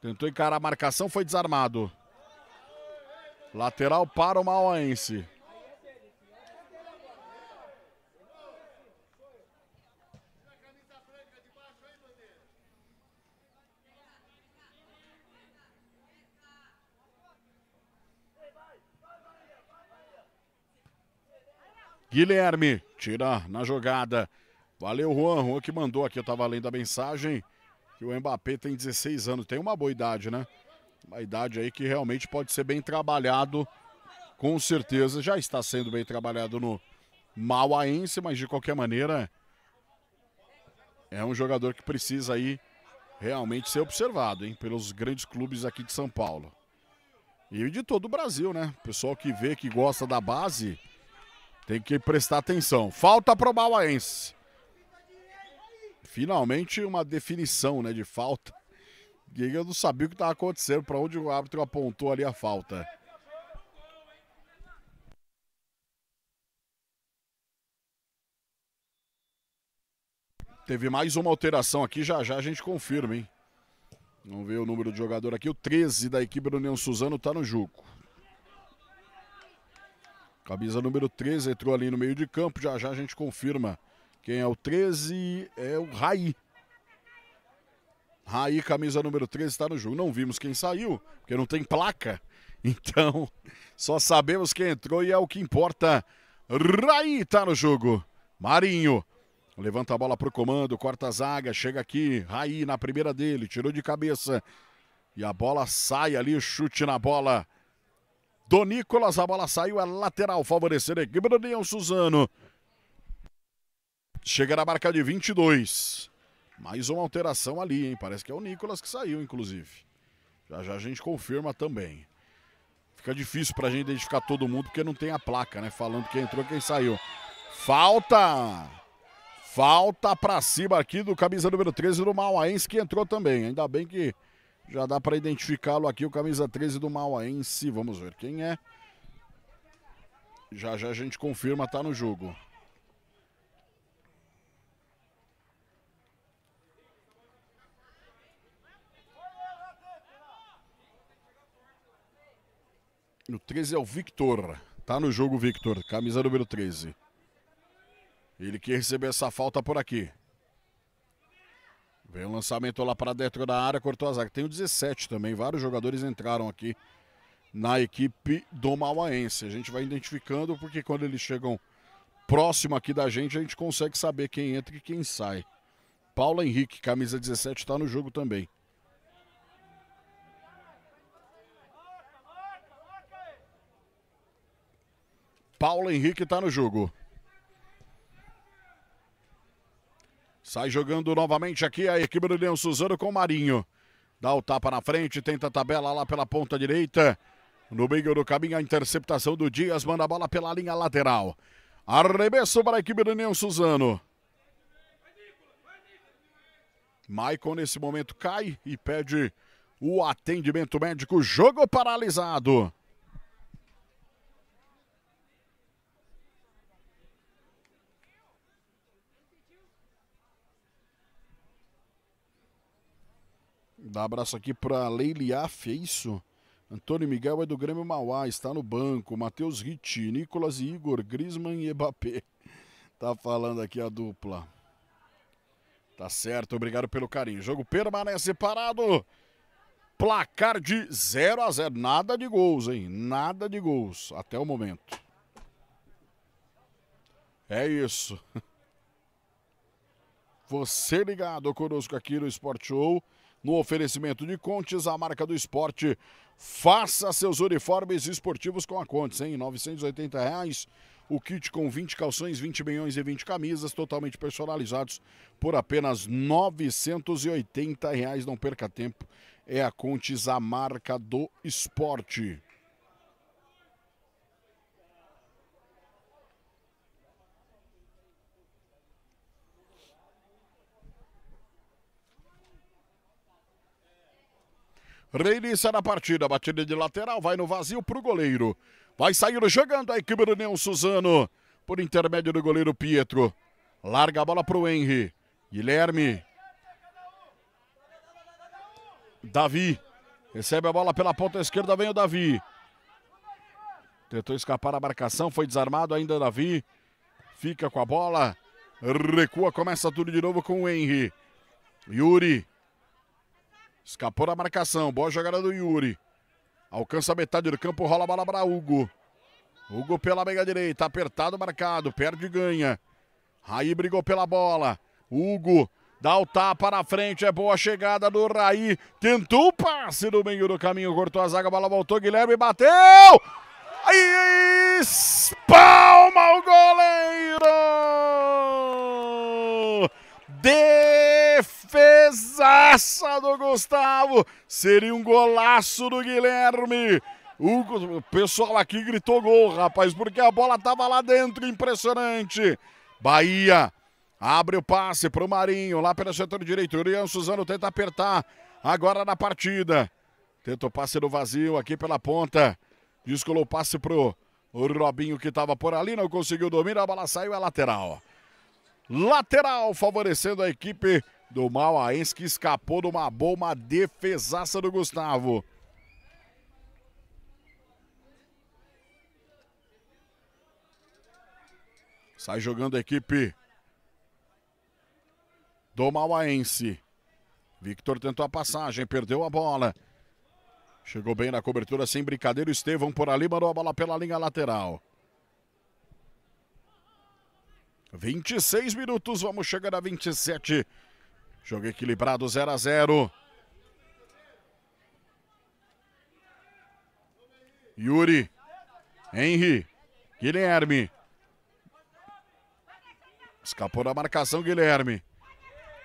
Tentou encarar a marcação, foi desarmado. Lateral para o Mauaense. Guilherme tira na jogada. Valeu, Juan. Juan que mandou aqui, eu tava lendo a mensagem. Que o Mbappé tem 16 anos, tem uma boa idade, né? Uma idade aí que realmente pode ser bem trabalhado, com certeza. Já está sendo bem trabalhado no Mauaense, mas de qualquer maneira é um jogador que precisa aí realmente ser observado, hein? Pelos grandes clubes aqui de São Paulo. E de todo o Brasil, né? Pessoal que vê, que gosta da base tem que prestar atenção. Falta pro Bauaense. Finalmente uma definição, né, de falta. Eu não sabia o que estava acontecendo, para onde o árbitro apontou ali a falta. Teve mais uma alteração aqui, já já a gente confirma, hein? Vamos ver o número de jogador aqui. O 13 da equipe do Neon Suzano está no jogo. Camisa número 13 entrou ali no meio de campo. Já já a gente confirma quem é o 13. É o Raí. Raí, camisa número 13, está no jogo. Não vimos quem saiu, porque não tem placa. Então, só sabemos quem entrou e é o que importa. Raí está no jogo. Marinho levanta a bola para o comando, corta a zaga, chega aqui. Raí na primeira dele, tirou de cabeça. E a bola sai ali, chute na bola do Nicolas. A bola saiu, é lateral, favorecendo a equipe do Leão Suzano. Chega na marca de 22. Mais uma alteração ali, hein? Parece que é o Nicolas que saiu, inclusive. Já já a gente confirma também. Fica difícil pra gente identificar todo mundo porque não tem a placa, né? Falando quem entrou, quem saiu. Falta! Falta pra cima aqui do camisa número 13 do Mauaense que entrou também. Ainda bem que já dá para identificá-lo aqui, o camisa 13 do Mauaense. Vamos ver quem é. Já já a gente confirma, tá no jogo. No 13 é o Victor. Tá no jogo, Victor. Camisa número 13. Ele que recebeu essa falta por aqui. Vem um lançamento lá para dentro da área, cortou a zaga. Tem o 17 também, vários jogadores entraram aqui na equipe do Mauaense. A gente vai identificando porque quando eles chegam próximo aqui da gente, a gente consegue saber quem entra e quem sai. Paula Henrique, camisa 17, está no jogo também. Paula Henrique está no jogo. Sai jogando novamente aqui a equipe do Leão Suzano com o Marinho. Dá o tapa na frente, tenta a tabela lá pela ponta direita. No meio do caminho, a interceptação do Dias, manda a bola pela linha lateral. Arremesso para a equipe do Leão Suzano. Maicon nesse momento cai e pede o atendimento médico. Jogo paralisado. Dá um abraço aqui para Leili Af, é isso? Antônio Miguel é do Grêmio Mauá, está no banco. Matheus Ritti, Nicolas e Igor, Grisman e Mbappé. Tá falando aqui a dupla. Tá certo, obrigado pelo carinho. O jogo permanece parado. Placar de 0 a 0. Nada de gols, hein? Nada de gols até o momento. É isso. Você ligado conosco aqui no Sport Show no oferecimento de Contes, a marca do esporte. Faça seus uniformes esportivos com a Contes, hein? R$ 980. Reais. O kit com 20 calções, 20 meiões e 20 camisas, totalmente personalizados por apenas R$ 980. Reais. Não perca tempo. É a Contes, a marca do esporte. Reinicia na partida, batida de lateral, vai no vazio para o goleiro. Vai saindo jogando a equipe do Neon Suzano, por intermédio do goleiro Pietro. Larga a bola para o Henry. Guilherme. Davi. Recebe a bola pela ponta esquerda, vem o Davi. Tentou escapar a marcação, foi desarmado ainda Davi. Fica com a bola. Recua, começa tudo de novo com o Henry. Yuri. Escapou da marcação. Boa jogada do Yuri. Alcança a metade do campo, rola a bola para Hugo. Hugo pela meia direita, apertado, marcado, perde e ganha. Raí brigou pela bola. Hugo dá o tapa na frente, é boa chegada do Raí. Tentou o passe no meio do caminho, cortou a zaga, a bola voltou, Guilherme bateu! Aí espalma o goleiro! De defesaça do Gustavo. Seria um golaço do Guilherme. O pessoal aqui gritou gol, rapaz, porque a bola tava lá dentro, impressionante. Bahia abre o passe pro Marinho, lá pelo setor direito. Urian Suzano tenta apertar agora na partida. Tenta o passe no vazio aqui pela ponta. Descolou o passe pro o Robinho que estava por ali, não conseguiu dominar, a bola saiu, é lateral. Lateral favorecendo a equipe do Mauaense que escapou de uma boa, uma defesaça do Gustavo. Sai jogando a equipe do Mauaense. Victor tentou a passagem, perdeu a bola. Chegou bem na cobertura, sem brincadeira. O Estevão por ali, mandou a bola pela linha lateral. 26 minutos, vamos chegar a 27 Jogo equilibrado 0 a 0. Yuri, Henry, Guilherme. Escapou da marcação Guilherme.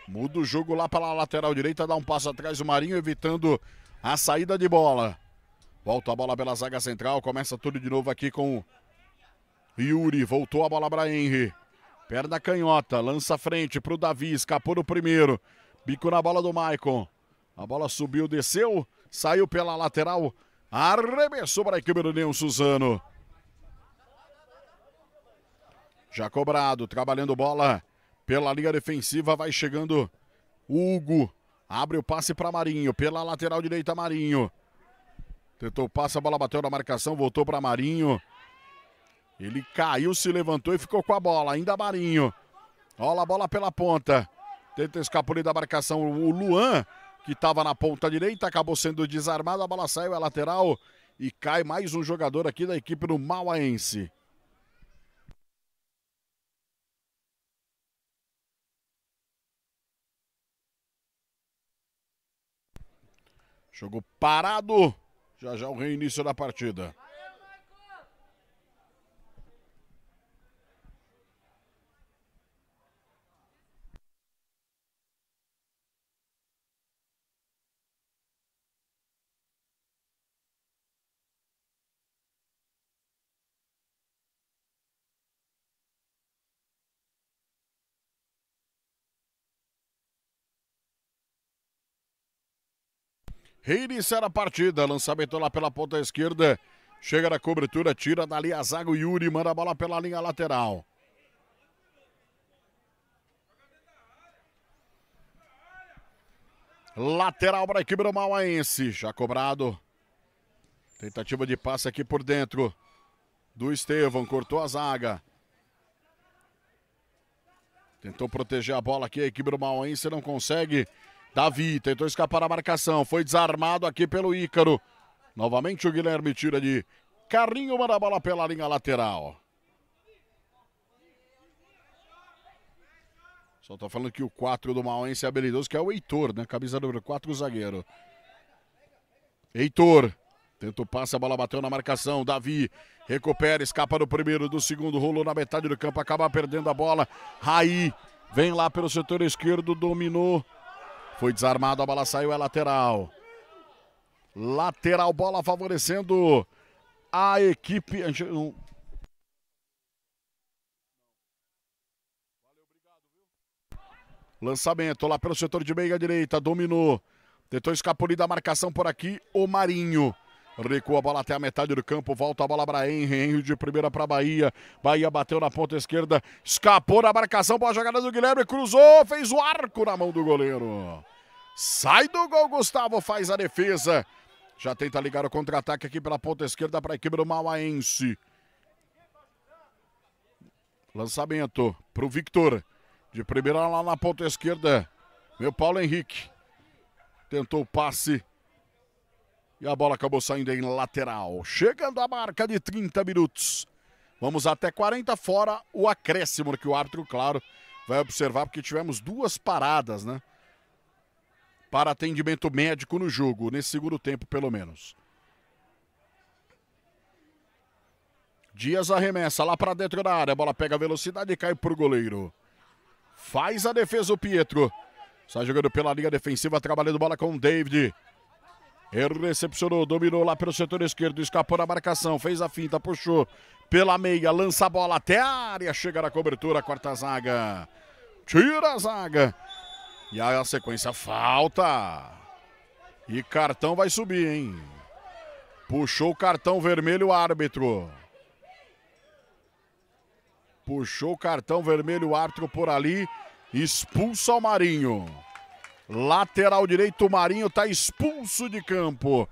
Muda o jogo lá para a lateral direita, dá um passo atrás o Marinho, evitando a saída de bola. Volta a bola pela zaga central, começa tudo de novo aqui com Yuri. Voltou a bola para Henry. Perna canhota, lança frente para o Davi, escapou no primeiro. Bico na bola do Maicon. A bola subiu, desceu, saiu pela lateral, arremessou para a equipe do Neon Suzano. Já cobrado, trabalhando bola pela linha defensiva, vai chegando Hugo. Abre o passe para Marinho, pela lateral direita Marinho. Tentou o passe, a bola bateu na marcação, voltou para Marinho. Ele caiu, se levantou e ficou com a bola. Ainda Marinho. Olha a bola pela ponta. Tenta escapulir da marcação o Luan, que estava na ponta direita, acabou sendo desarmado. A bola saiu, é lateral. E cai mais um jogador aqui da equipe do Mauaense. Jogo parado. Já já o reinício da partida. Reiniciar a partida. Lançamento lá pela ponta esquerda. Chega na cobertura, tira dali a zaga o Yuri, manda a bola pela linha lateral. Lateral para a equipe do Mauaense, já cobrado. Tentativa de passe aqui por dentro do Estevão, cortou a zaga. Tentou proteger a bola aqui, a equipe do Mauaense não consegue. Davi tentou escapar a marcação, foi desarmado aqui pelo Ícaro. Novamente o Guilherme tira de carrinho, manda a bola pela linha lateral. Só tô falando que o 4 do Maoense é habilidoso, que é o Heitor, né? Camisa número 4, o zagueiro. Heitor. Tenta o passe, a bola bateu na marcação. Davi recupera, escapa do primeiro, do segundo, rolou na metade do campo, acaba perdendo a bola. Raí vem lá pelo setor esquerdo, dominou foi desarmado, a bola saiu, é lateral. Lateral, bola favorecendo a equipe. Lançamento lá pelo setor de meia direita, dominou. Tentou escapulir da marcação por aqui o Marinho. Recua a bola até a metade do campo, volta a bola para Henry. Henry de primeira para Bahia. Bahia bateu na ponta esquerda, escapou na marcação, boa jogada do Guilherme, cruzou, fez o arco na mão do goleiro. Sai do gol, Gustavo faz a defesa. Já tenta ligar o contra-ataque aqui pela ponta esquerda para a equipe do Mauaense. Lançamento para o Victor. De primeira lá na ponta esquerda, meu Paulo Henrique. Tentou o passe, e a bola acabou saindo em lateral. Chegando à marca de 30 minutos. Vamos até 40, fora o acréscimo, que o árbitro, claro, vai observar, porque tivemos duas paradas, né? Para atendimento médico no jogo, nesse segundo tempo, pelo menos. Dias arremessa lá para dentro da área. A bola pega velocidade e cai o goleiro. Faz a defesa o Pietro. Sai jogando pela linha defensiva, trabalhando bola com o David. Recepcionou, dominou lá pelo setor esquerdo, escapou na marcação, fez a finta, puxou pela meia, lança a bola até a área, chega na cobertura, quarta zaga. Tira a zaga. E aí a sequência falta. E cartão vai subir, hein? Puxou o cartão vermelho o árbitro. Puxou o cartão vermelho o árbitro por ali. Expulsa o Marinho. Lateral direito, Marinho está expulso de campo.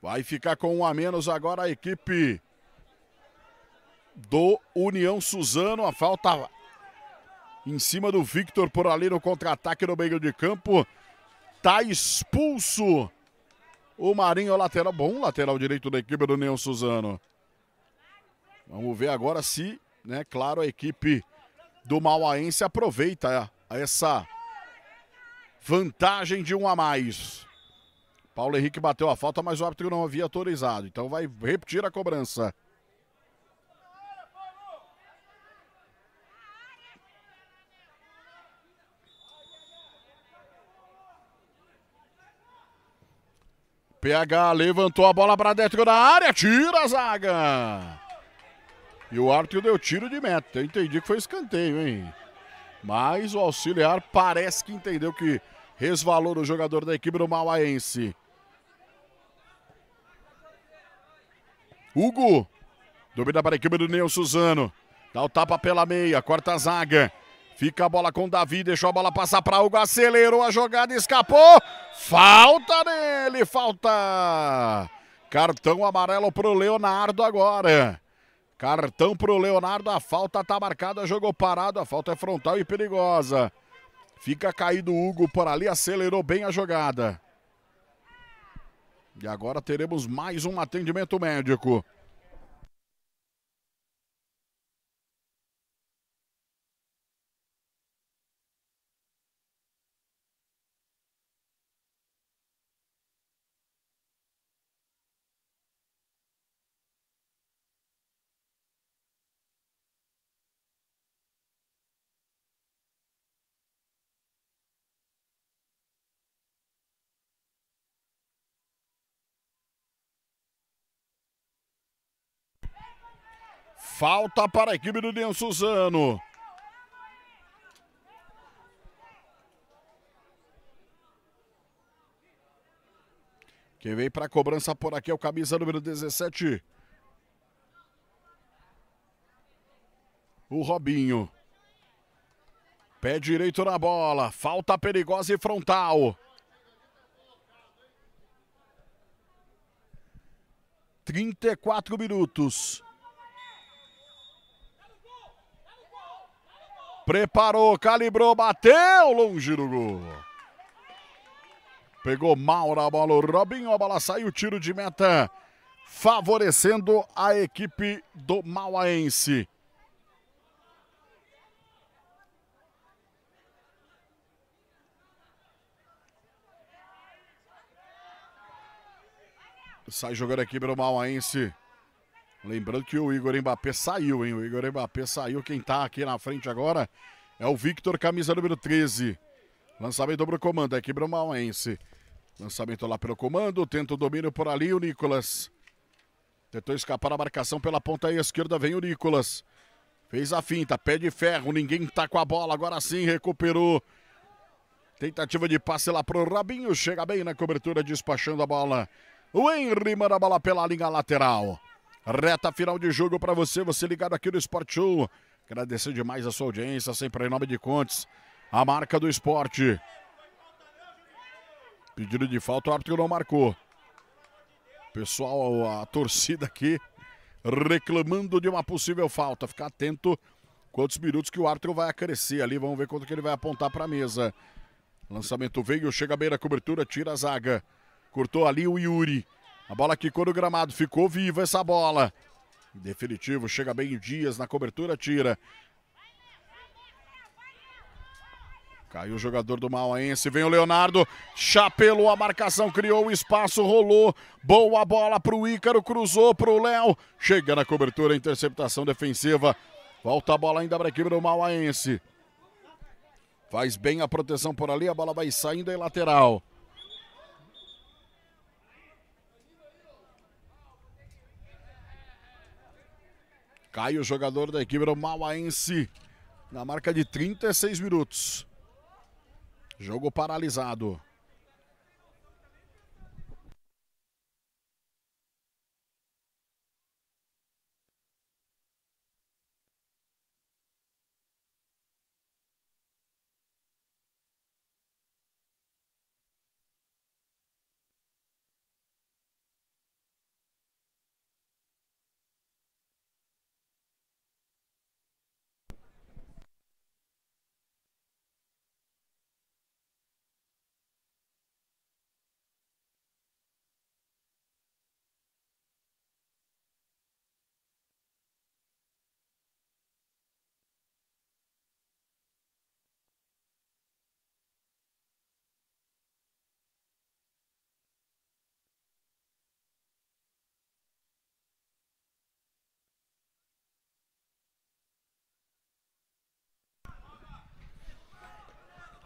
Vai ficar com um a menos agora a equipe do União Suzano. A falta em cima do Victor por ali no contra-ataque no meio de campo. está expulso o Marinho, lateral. Bom lateral direito da equipe do União Suzano. Vamos ver agora se, né, claro, a equipe do Mauaense aproveita essa vantagem de um a mais. Paulo Henrique bateu a falta, mas o árbitro não havia autorizado. Então vai repetir a cobrança. PH levantou a bola para dentro da área, tira a zaga. E o árbitro deu tiro de meta. Eu entendi que foi escanteio, hein? Mas o auxiliar parece que entendeu que resvalou no jogador da equipe do Mauaense. Hugo. Domina para a equipe do Neil Suzano. Dá o tapa pela meia, corta a zaga. Fica a bola com o Davi, deixou a bola passar para Hugo, acelerou a jogada, escapou. Falta nele, falta. Cartão amarelo para o Leonardo agora. Cartão para o Leonardo, a falta está marcada, jogou parado, a falta é frontal e perigosa. Fica caído o Hugo por ali, acelerou bem a jogada. E agora teremos mais um atendimento médico. Falta para a equipe do Dean Suzano. Quem vem para a cobrança por aqui é o camisa número 17. O Robinho. Pé direito na bola. Falta perigosa e frontal. 34 minutos. Preparou, calibrou, bateu longe do gol. Pegou mal na bola o Robinho, a bola saiu, tiro de meta, favorecendo a equipe do Mauaense. Sai jogando aqui pelo Mauaense. Lembrando que o Igor Mbappé saiu, hein? O Igor Mbappé saiu. Quem tá aqui na frente agora é o Victor, camisa número 13. Lançamento pro comando, é equipe Mauense. Lançamento lá pelo comando, tenta o domínio por ali, o Nicolas. Tentou escapar a marcação pela ponta esquerda, vem o Nicolas. Fez a finta, pé de ferro, ninguém tá com a bola, agora sim recuperou. Tentativa de passe lá pro Rabinho, chega bem na cobertura, despachando a bola. O Henry manda a bola pela linha lateral. Reta final de jogo para você, você ligado aqui no Sport Show. Agradecer demais a sua audiência, sempre em nome de Contes, a marca do esporte. Pedido de falta, o árbitro não marcou. Pessoal, a torcida aqui reclamando de uma possível falta. Ficar atento quantos minutos que o árbitro vai acrescer ali. Vamos ver quanto que ele vai apontar para a mesa. Lançamento veio, chega à beira, cobertura, tira a zaga. Cortou ali o Yuri. A bola quicou no gramado, ficou viva essa bola. Definitivo, chega bem o Dias na cobertura, tira. Caiu o jogador do Mauaense, vem o Leonardo, chapelou a marcação, criou o espaço, rolou, boa bola para o Ícaro, cruzou para o Léo, chega na cobertura, interceptação defensiva, volta a bola ainda para a equipe do Mauaense. Faz bem a proteção por ali, a bola vai saindo em lateral. Cai o jogador da equipe do Mauaense na marca de 36 minutos. Jogo paralisado.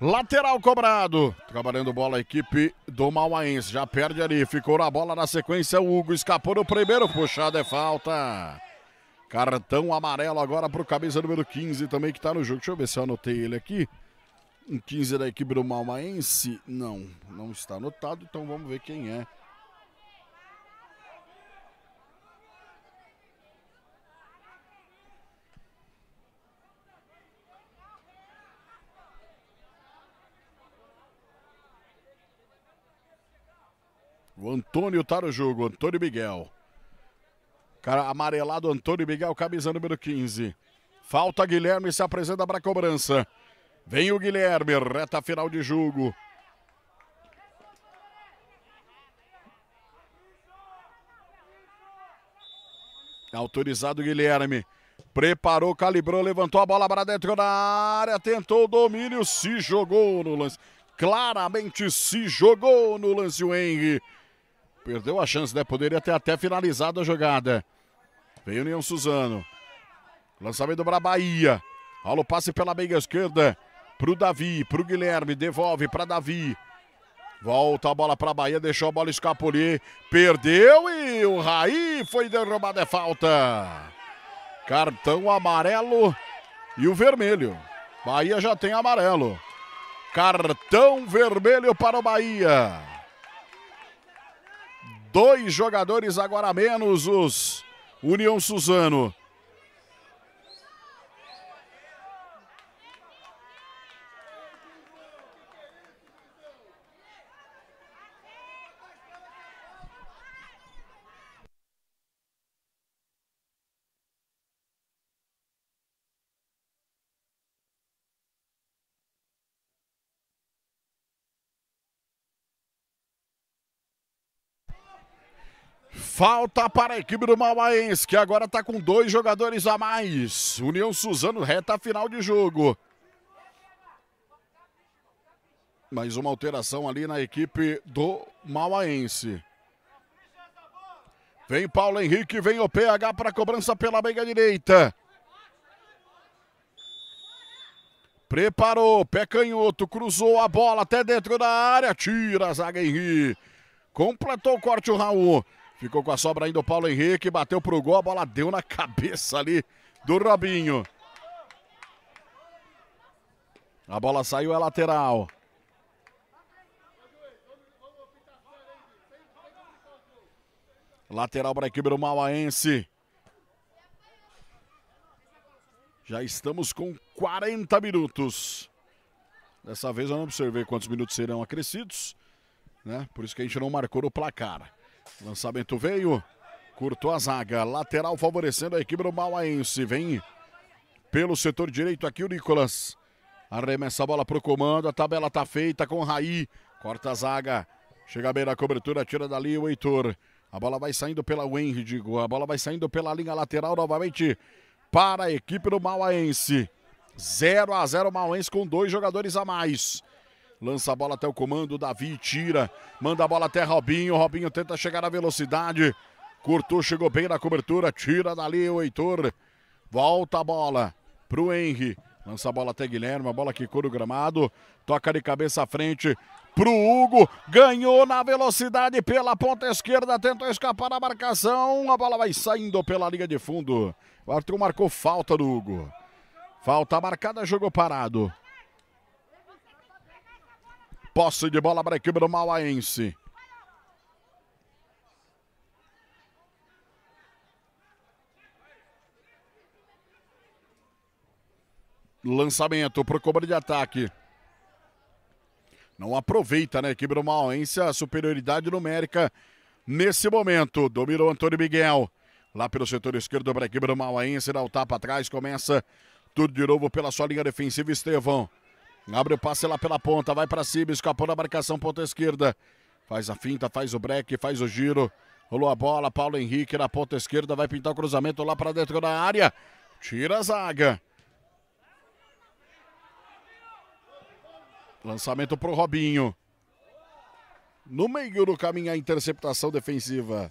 Lateral cobrado. Trabalhando bola a equipe do Mauaense. Já perde ali. Ficou na bola na sequência. O Hugo escapou no primeiro. Puxada é falta. Cartão amarelo agora para o camisa número 15 também que está no jogo. Deixa eu ver se eu anotei ele aqui. Um 15 da equipe do Malmaense? Não, não está anotado. Então vamos ver quem é. O Antônio tá no jogo, Antônio Miguel. Cara amarelado, Antônio Miguel, camisa número 15. Falta Guilherme, se apresenta para cobrança. Vem o Guilherme, reta final de jogo. Autorizado Guilherme. Preparou, calibrou, levantou a bola para dentro da área, tentou o domínio, se jogou no lance. Claramente se jogou no lance o Henry. Perdeu a chance, né? Poderia ter até finalizado a jogada. Veio o Neon Suzano. Lançamento para a Bahia. Olha o passe pela meia esquerda. para o Davi, para o Guilherme. Devolve para Davi. Volta a bola para a Bahia, deixou a bola escapulir. Perdeu e o Raí foi derrubado. É falta. Cartão amarelo e o vermelho. Bahia já tem amarelo. Cartão vermelho para o Bahia. Dois jogadores agora menos os União Suzano. Falta para a equipe do Mauaense, que agora está com dois jogadores a mais. União Suzano reta final de jogo. Mais uma alteração ali na equipe do Mauaense. Vem Paulo Henrique, vem o PH para a cobrança pela meia direita. Preparou, pé canhoto, cruzou a bola até dentro da área, tira a zaga Henrique. Completou o corte o Raul. Ficou com a sobra ainda o Paulo Henrique, bateu pro gol, a bola deu na cabeça ali do Robinho. A bola saiu, é lateral. Lateral para a equipe do Mauaense. Já estamos com 40 minutos. Dessa vez eu não observei quantos minutos serão acrescidos, né? Por isso que a gente não marcou o placar. Lançamento veio. Curtou a zaga. Lateral favorecendo a equipe do Mauaense. Vem pelo setor direito aqui o Nicolas. Arremessa a bola para o comando. A tabela está feita com o Raí. Corta a zaga. Chega bem na cobertura. Tira dali o Heitor. A bola vai saindo pela Wenry, digo. A bola vai saindo pela linha lateral novamente para a equipe do Mauaense. 0 a 0 Mauaense com dois jogadores a mais. Lança a bola até o comando, Davi tira. Manda a bola até Robinho. Robinho tenta chegar na velocidade. Curtou, chegou bem na cobertura. Tira dali o Heitor. Volta a bola pro Henry. Lança a bola até Guilherme. A bola quicou no gramado. Toca de cabeça à frente pro Hugo. Ganhou na velocidade pela ponta esquerda. Tentou escapar da marcação. A bola vai saindo pela linha de fundo. O Arthur marcou falta do Hugo. Falta marcada, jogou parado. Posse de bola para a equipe do Mauaense. Lançamento para o cobre de ataque. Não aproveita, né, a equipe do Mauaense a superioridade numérica nesse momento. Dominou Antônio Miguel. Lá pelo setor esquerdo para a equipe do Mauaense. Dá o tapa atrás. Começa tudo de novo pela sua linha defensiva, Estevão. Abre o passe lá pela ponta, vai para cima, escapou da marcação, ponta esquerda. Faz a finta, faz o break, faz o giro. Rolou a bola, Paulo Henrique na ponta esquerda, vai pintar o cruzamento lá para dentro da área. Tira a zaga. Lançamento para o Robinho. No meio do caminho a interceptação defensiva.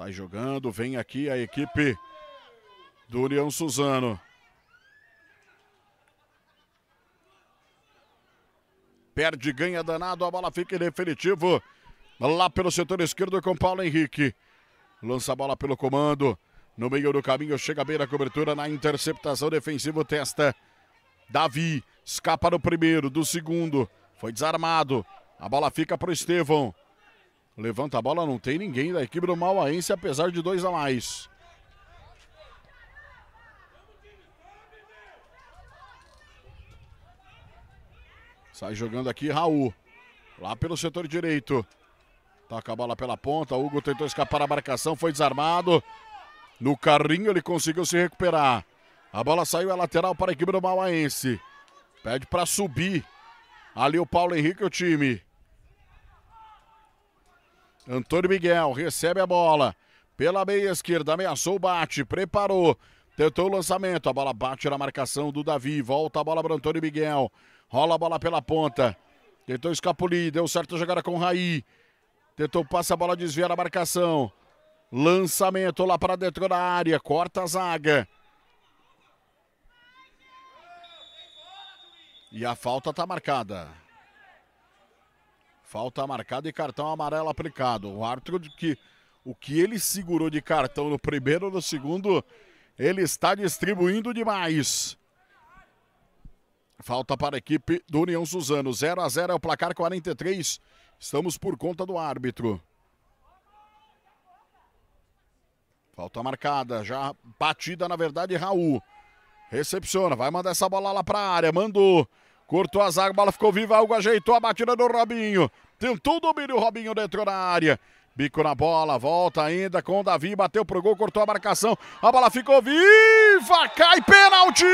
Sai jogando, vem aqui a equipe do União Suzano. Perde, ganha danado, a bola fica em definitivo. Lá pelo setor esquerdo com Paulo Henrique. Lança a bola pelo comando. No meio do caminho, chega bem na cobertura, na interceptação defensiva, testa. Davi, escapa no primeiro, do segundo. Foi desarmado. A bola fica para o Estevão. Levanta a bola, não tem ninguém da equipe do Mauaense, apesar de dois a mais. Sai jogando aqui Raul. Lá pelo setor direito. Toca a bola pela ponta. Hugo tentou escapar a marcação, foi desarmado. No carrinho ele conseguiu se recuperar. A bola saiu a é lateral para a equipe do Mauaense. Pede para subir. Ali o Paulo Henrique, o time. Antônio Miguel recebe a bola pela meia esquerda, ameaçou, bate, preparou, tentou o lançamento, a bola bate na marcação do Davi, volta a bola para Antônio Miguel, rola a bola pela ponta, tentou escapulir, deu certo a jogada com o Raí, tentou passa a bola, desviar a marcação, lançamento lá para dentro da área, corta a zaga. E a falta está marcada. Falta marcada e cartão amarelo aplicado. O árbitro que o que ele segurou de cartão no primeiro ou no segundo, ele está distribuindo demais. Falta para a equipe do União Suzano. 0 a 0 é o placar 43. Estamos por conta do árbitro. Falta marcada, já batida na verdade Raul. Recepciona, vai mandar essa bola lá para a área, mandou. Cortou a zaga, a bola ficou viva, algo ajeitou a batida do Robinho. Tentou o domínio, o Robinho dentro da área. Bico na bola, volta ainda com o Davi, bateu pro gol, cortou a marcação. A bola ficou viva, cai pênalti!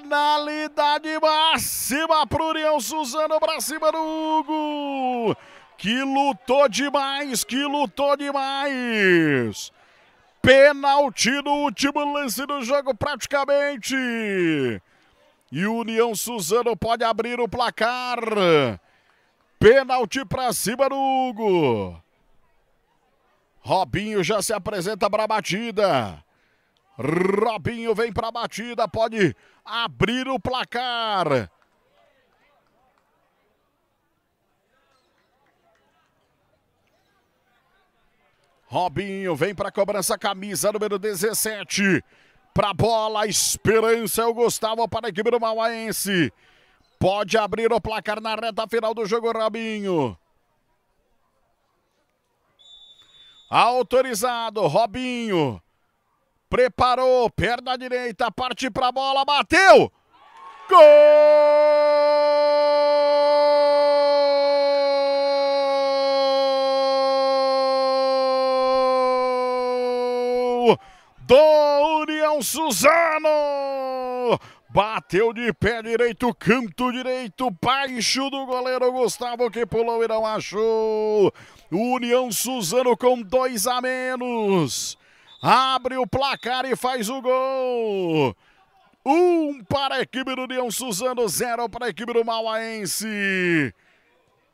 Penalidade máxima pro Urião Suzano pra cima do Hugo, que lutou demais, que lutou demais. Penalti no último lance do jogo, praticamente. E União Suzano pode abrir o placar. Pênalti para cima do Hugo. Robinho já se apresenta para a batida. Robinho vem para a batida, pode abrir o placar. Robinho vem para a cobrança, camisa número 17. Para bola, esperança é o Gustavo para a equipe do Mauaense. Pode abrir o placar na reta final do jogo, Robinho. Autorizado, Robinho. Preparou, perna direita, parte para a bola, bateu! Gol! União Suzano! Bateu de pé direito, canto direito, baixo do goleiro Gustavo que pulou e não achou. União Suzano com dois a menos. Abre o placar e faz o gol. Um para a equipe do União Suzano, zero para a equipe do Mauaense.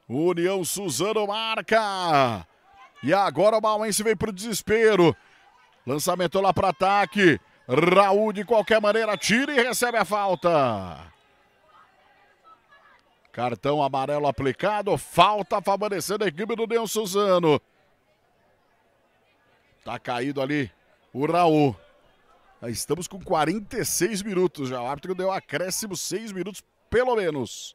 União Suzano marca. E agora o Mauaense vem para o desespero. Lançamento lá para ataque. Raul, de qualquer maneira, tira e recebe a falta. Cartão amarelo aplicado. Falta favorecendo a equipe do Neon Suzano. Tá caído ali o Raul. estamos com 46 minutos já. O árbitro deu acréscimo 6 minutos, pelo menos.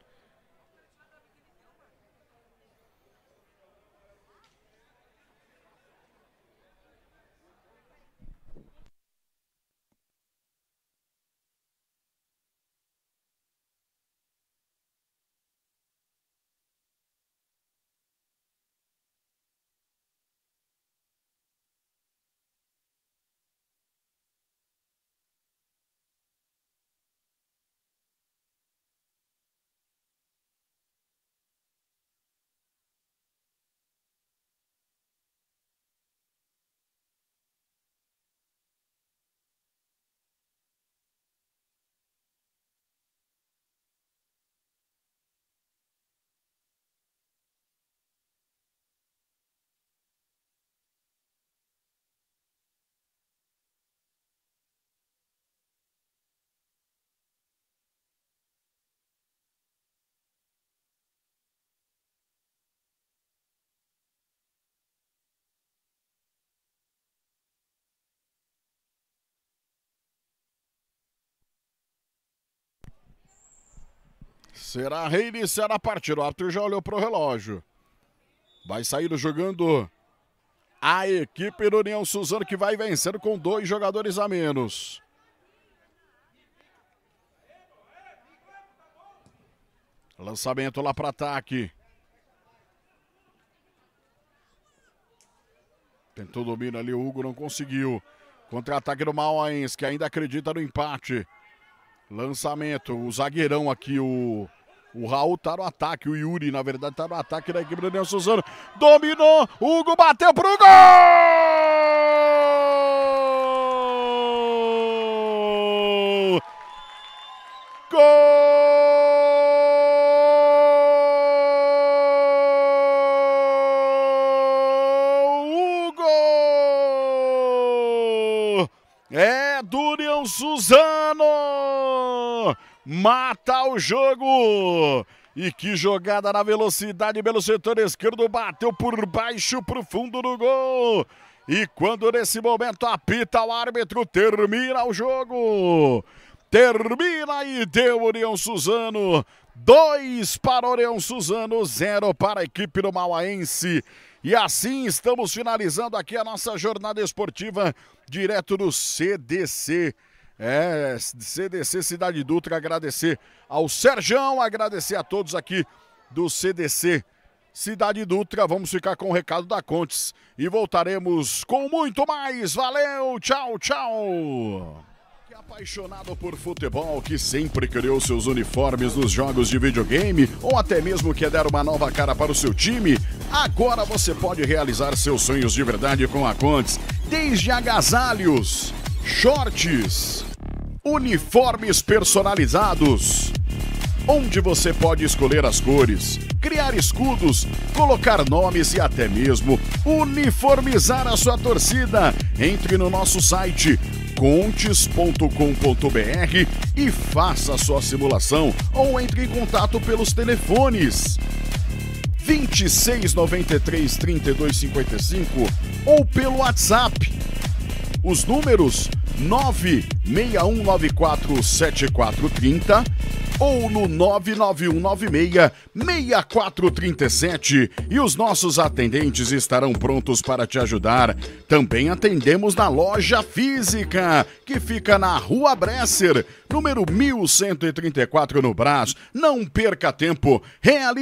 Será reiniciar a partida. O Arthur já olhou para o relógio. Vai saindo jogando a equipe do União Suzano que vai vencendo com dois jogadores a menos. Lançamento lá para ataque. Tentou domínio ali, o Hugo não conseguiu. Contra-ataque do Mauaens, que ainda acredita no empate. Lançamento, o zagueirão aqui, o o Raul tá no ataque, o Yuri, na verdade, tá no ataque da equipe do Daniel Suzano. Dominou, Hugo bateu pro gol! Gol! Mata o jogo! E que jogada na velocidade pelo setor esquerdo, bateu por baixo o fundo do gol. E quando nesse momento apita o árbitro, termina o jogo. Termina e deu Orião Suzano. Dois para Orião Suzano, zero para a equipe do Mauaense. E assim estamos finalizando aqui a nossa jornada esportiva direto do CDC. É, CDC Cidade Dutra, agradecer ao Serjão, agradecer a todos aqui do CDC Cidade Dutra. Vamos ficar com o recado da Contes e voltaremos com muito mais. Valeu, tchau, tchau. Apaixonado por futebol, que sempre criou seus uniformes nos jogos de videogame ou até mesmo quer dar uma nova cara para o seu time? Agora você pode realizar seus sonhos de verdade com a Contes, desde agasalhos, shorts Uniformes personalizados. Onde você pode escolher as cores, criar escudos, colocar nomes e até mesmo uniformizar a sua torcida. Entre no nosso site contes.com.br e faça a sua simulação ou entre em contato pelos telefones 2693 3255 ou pelo WhatsApp os números 961947430 ou no 991966437 e os nossos atendentes estarão prontos para te ajudar. Também atendemos na loja física, que fica na Rua Bresser, número 1134 no Brás. Não perca tempo, realize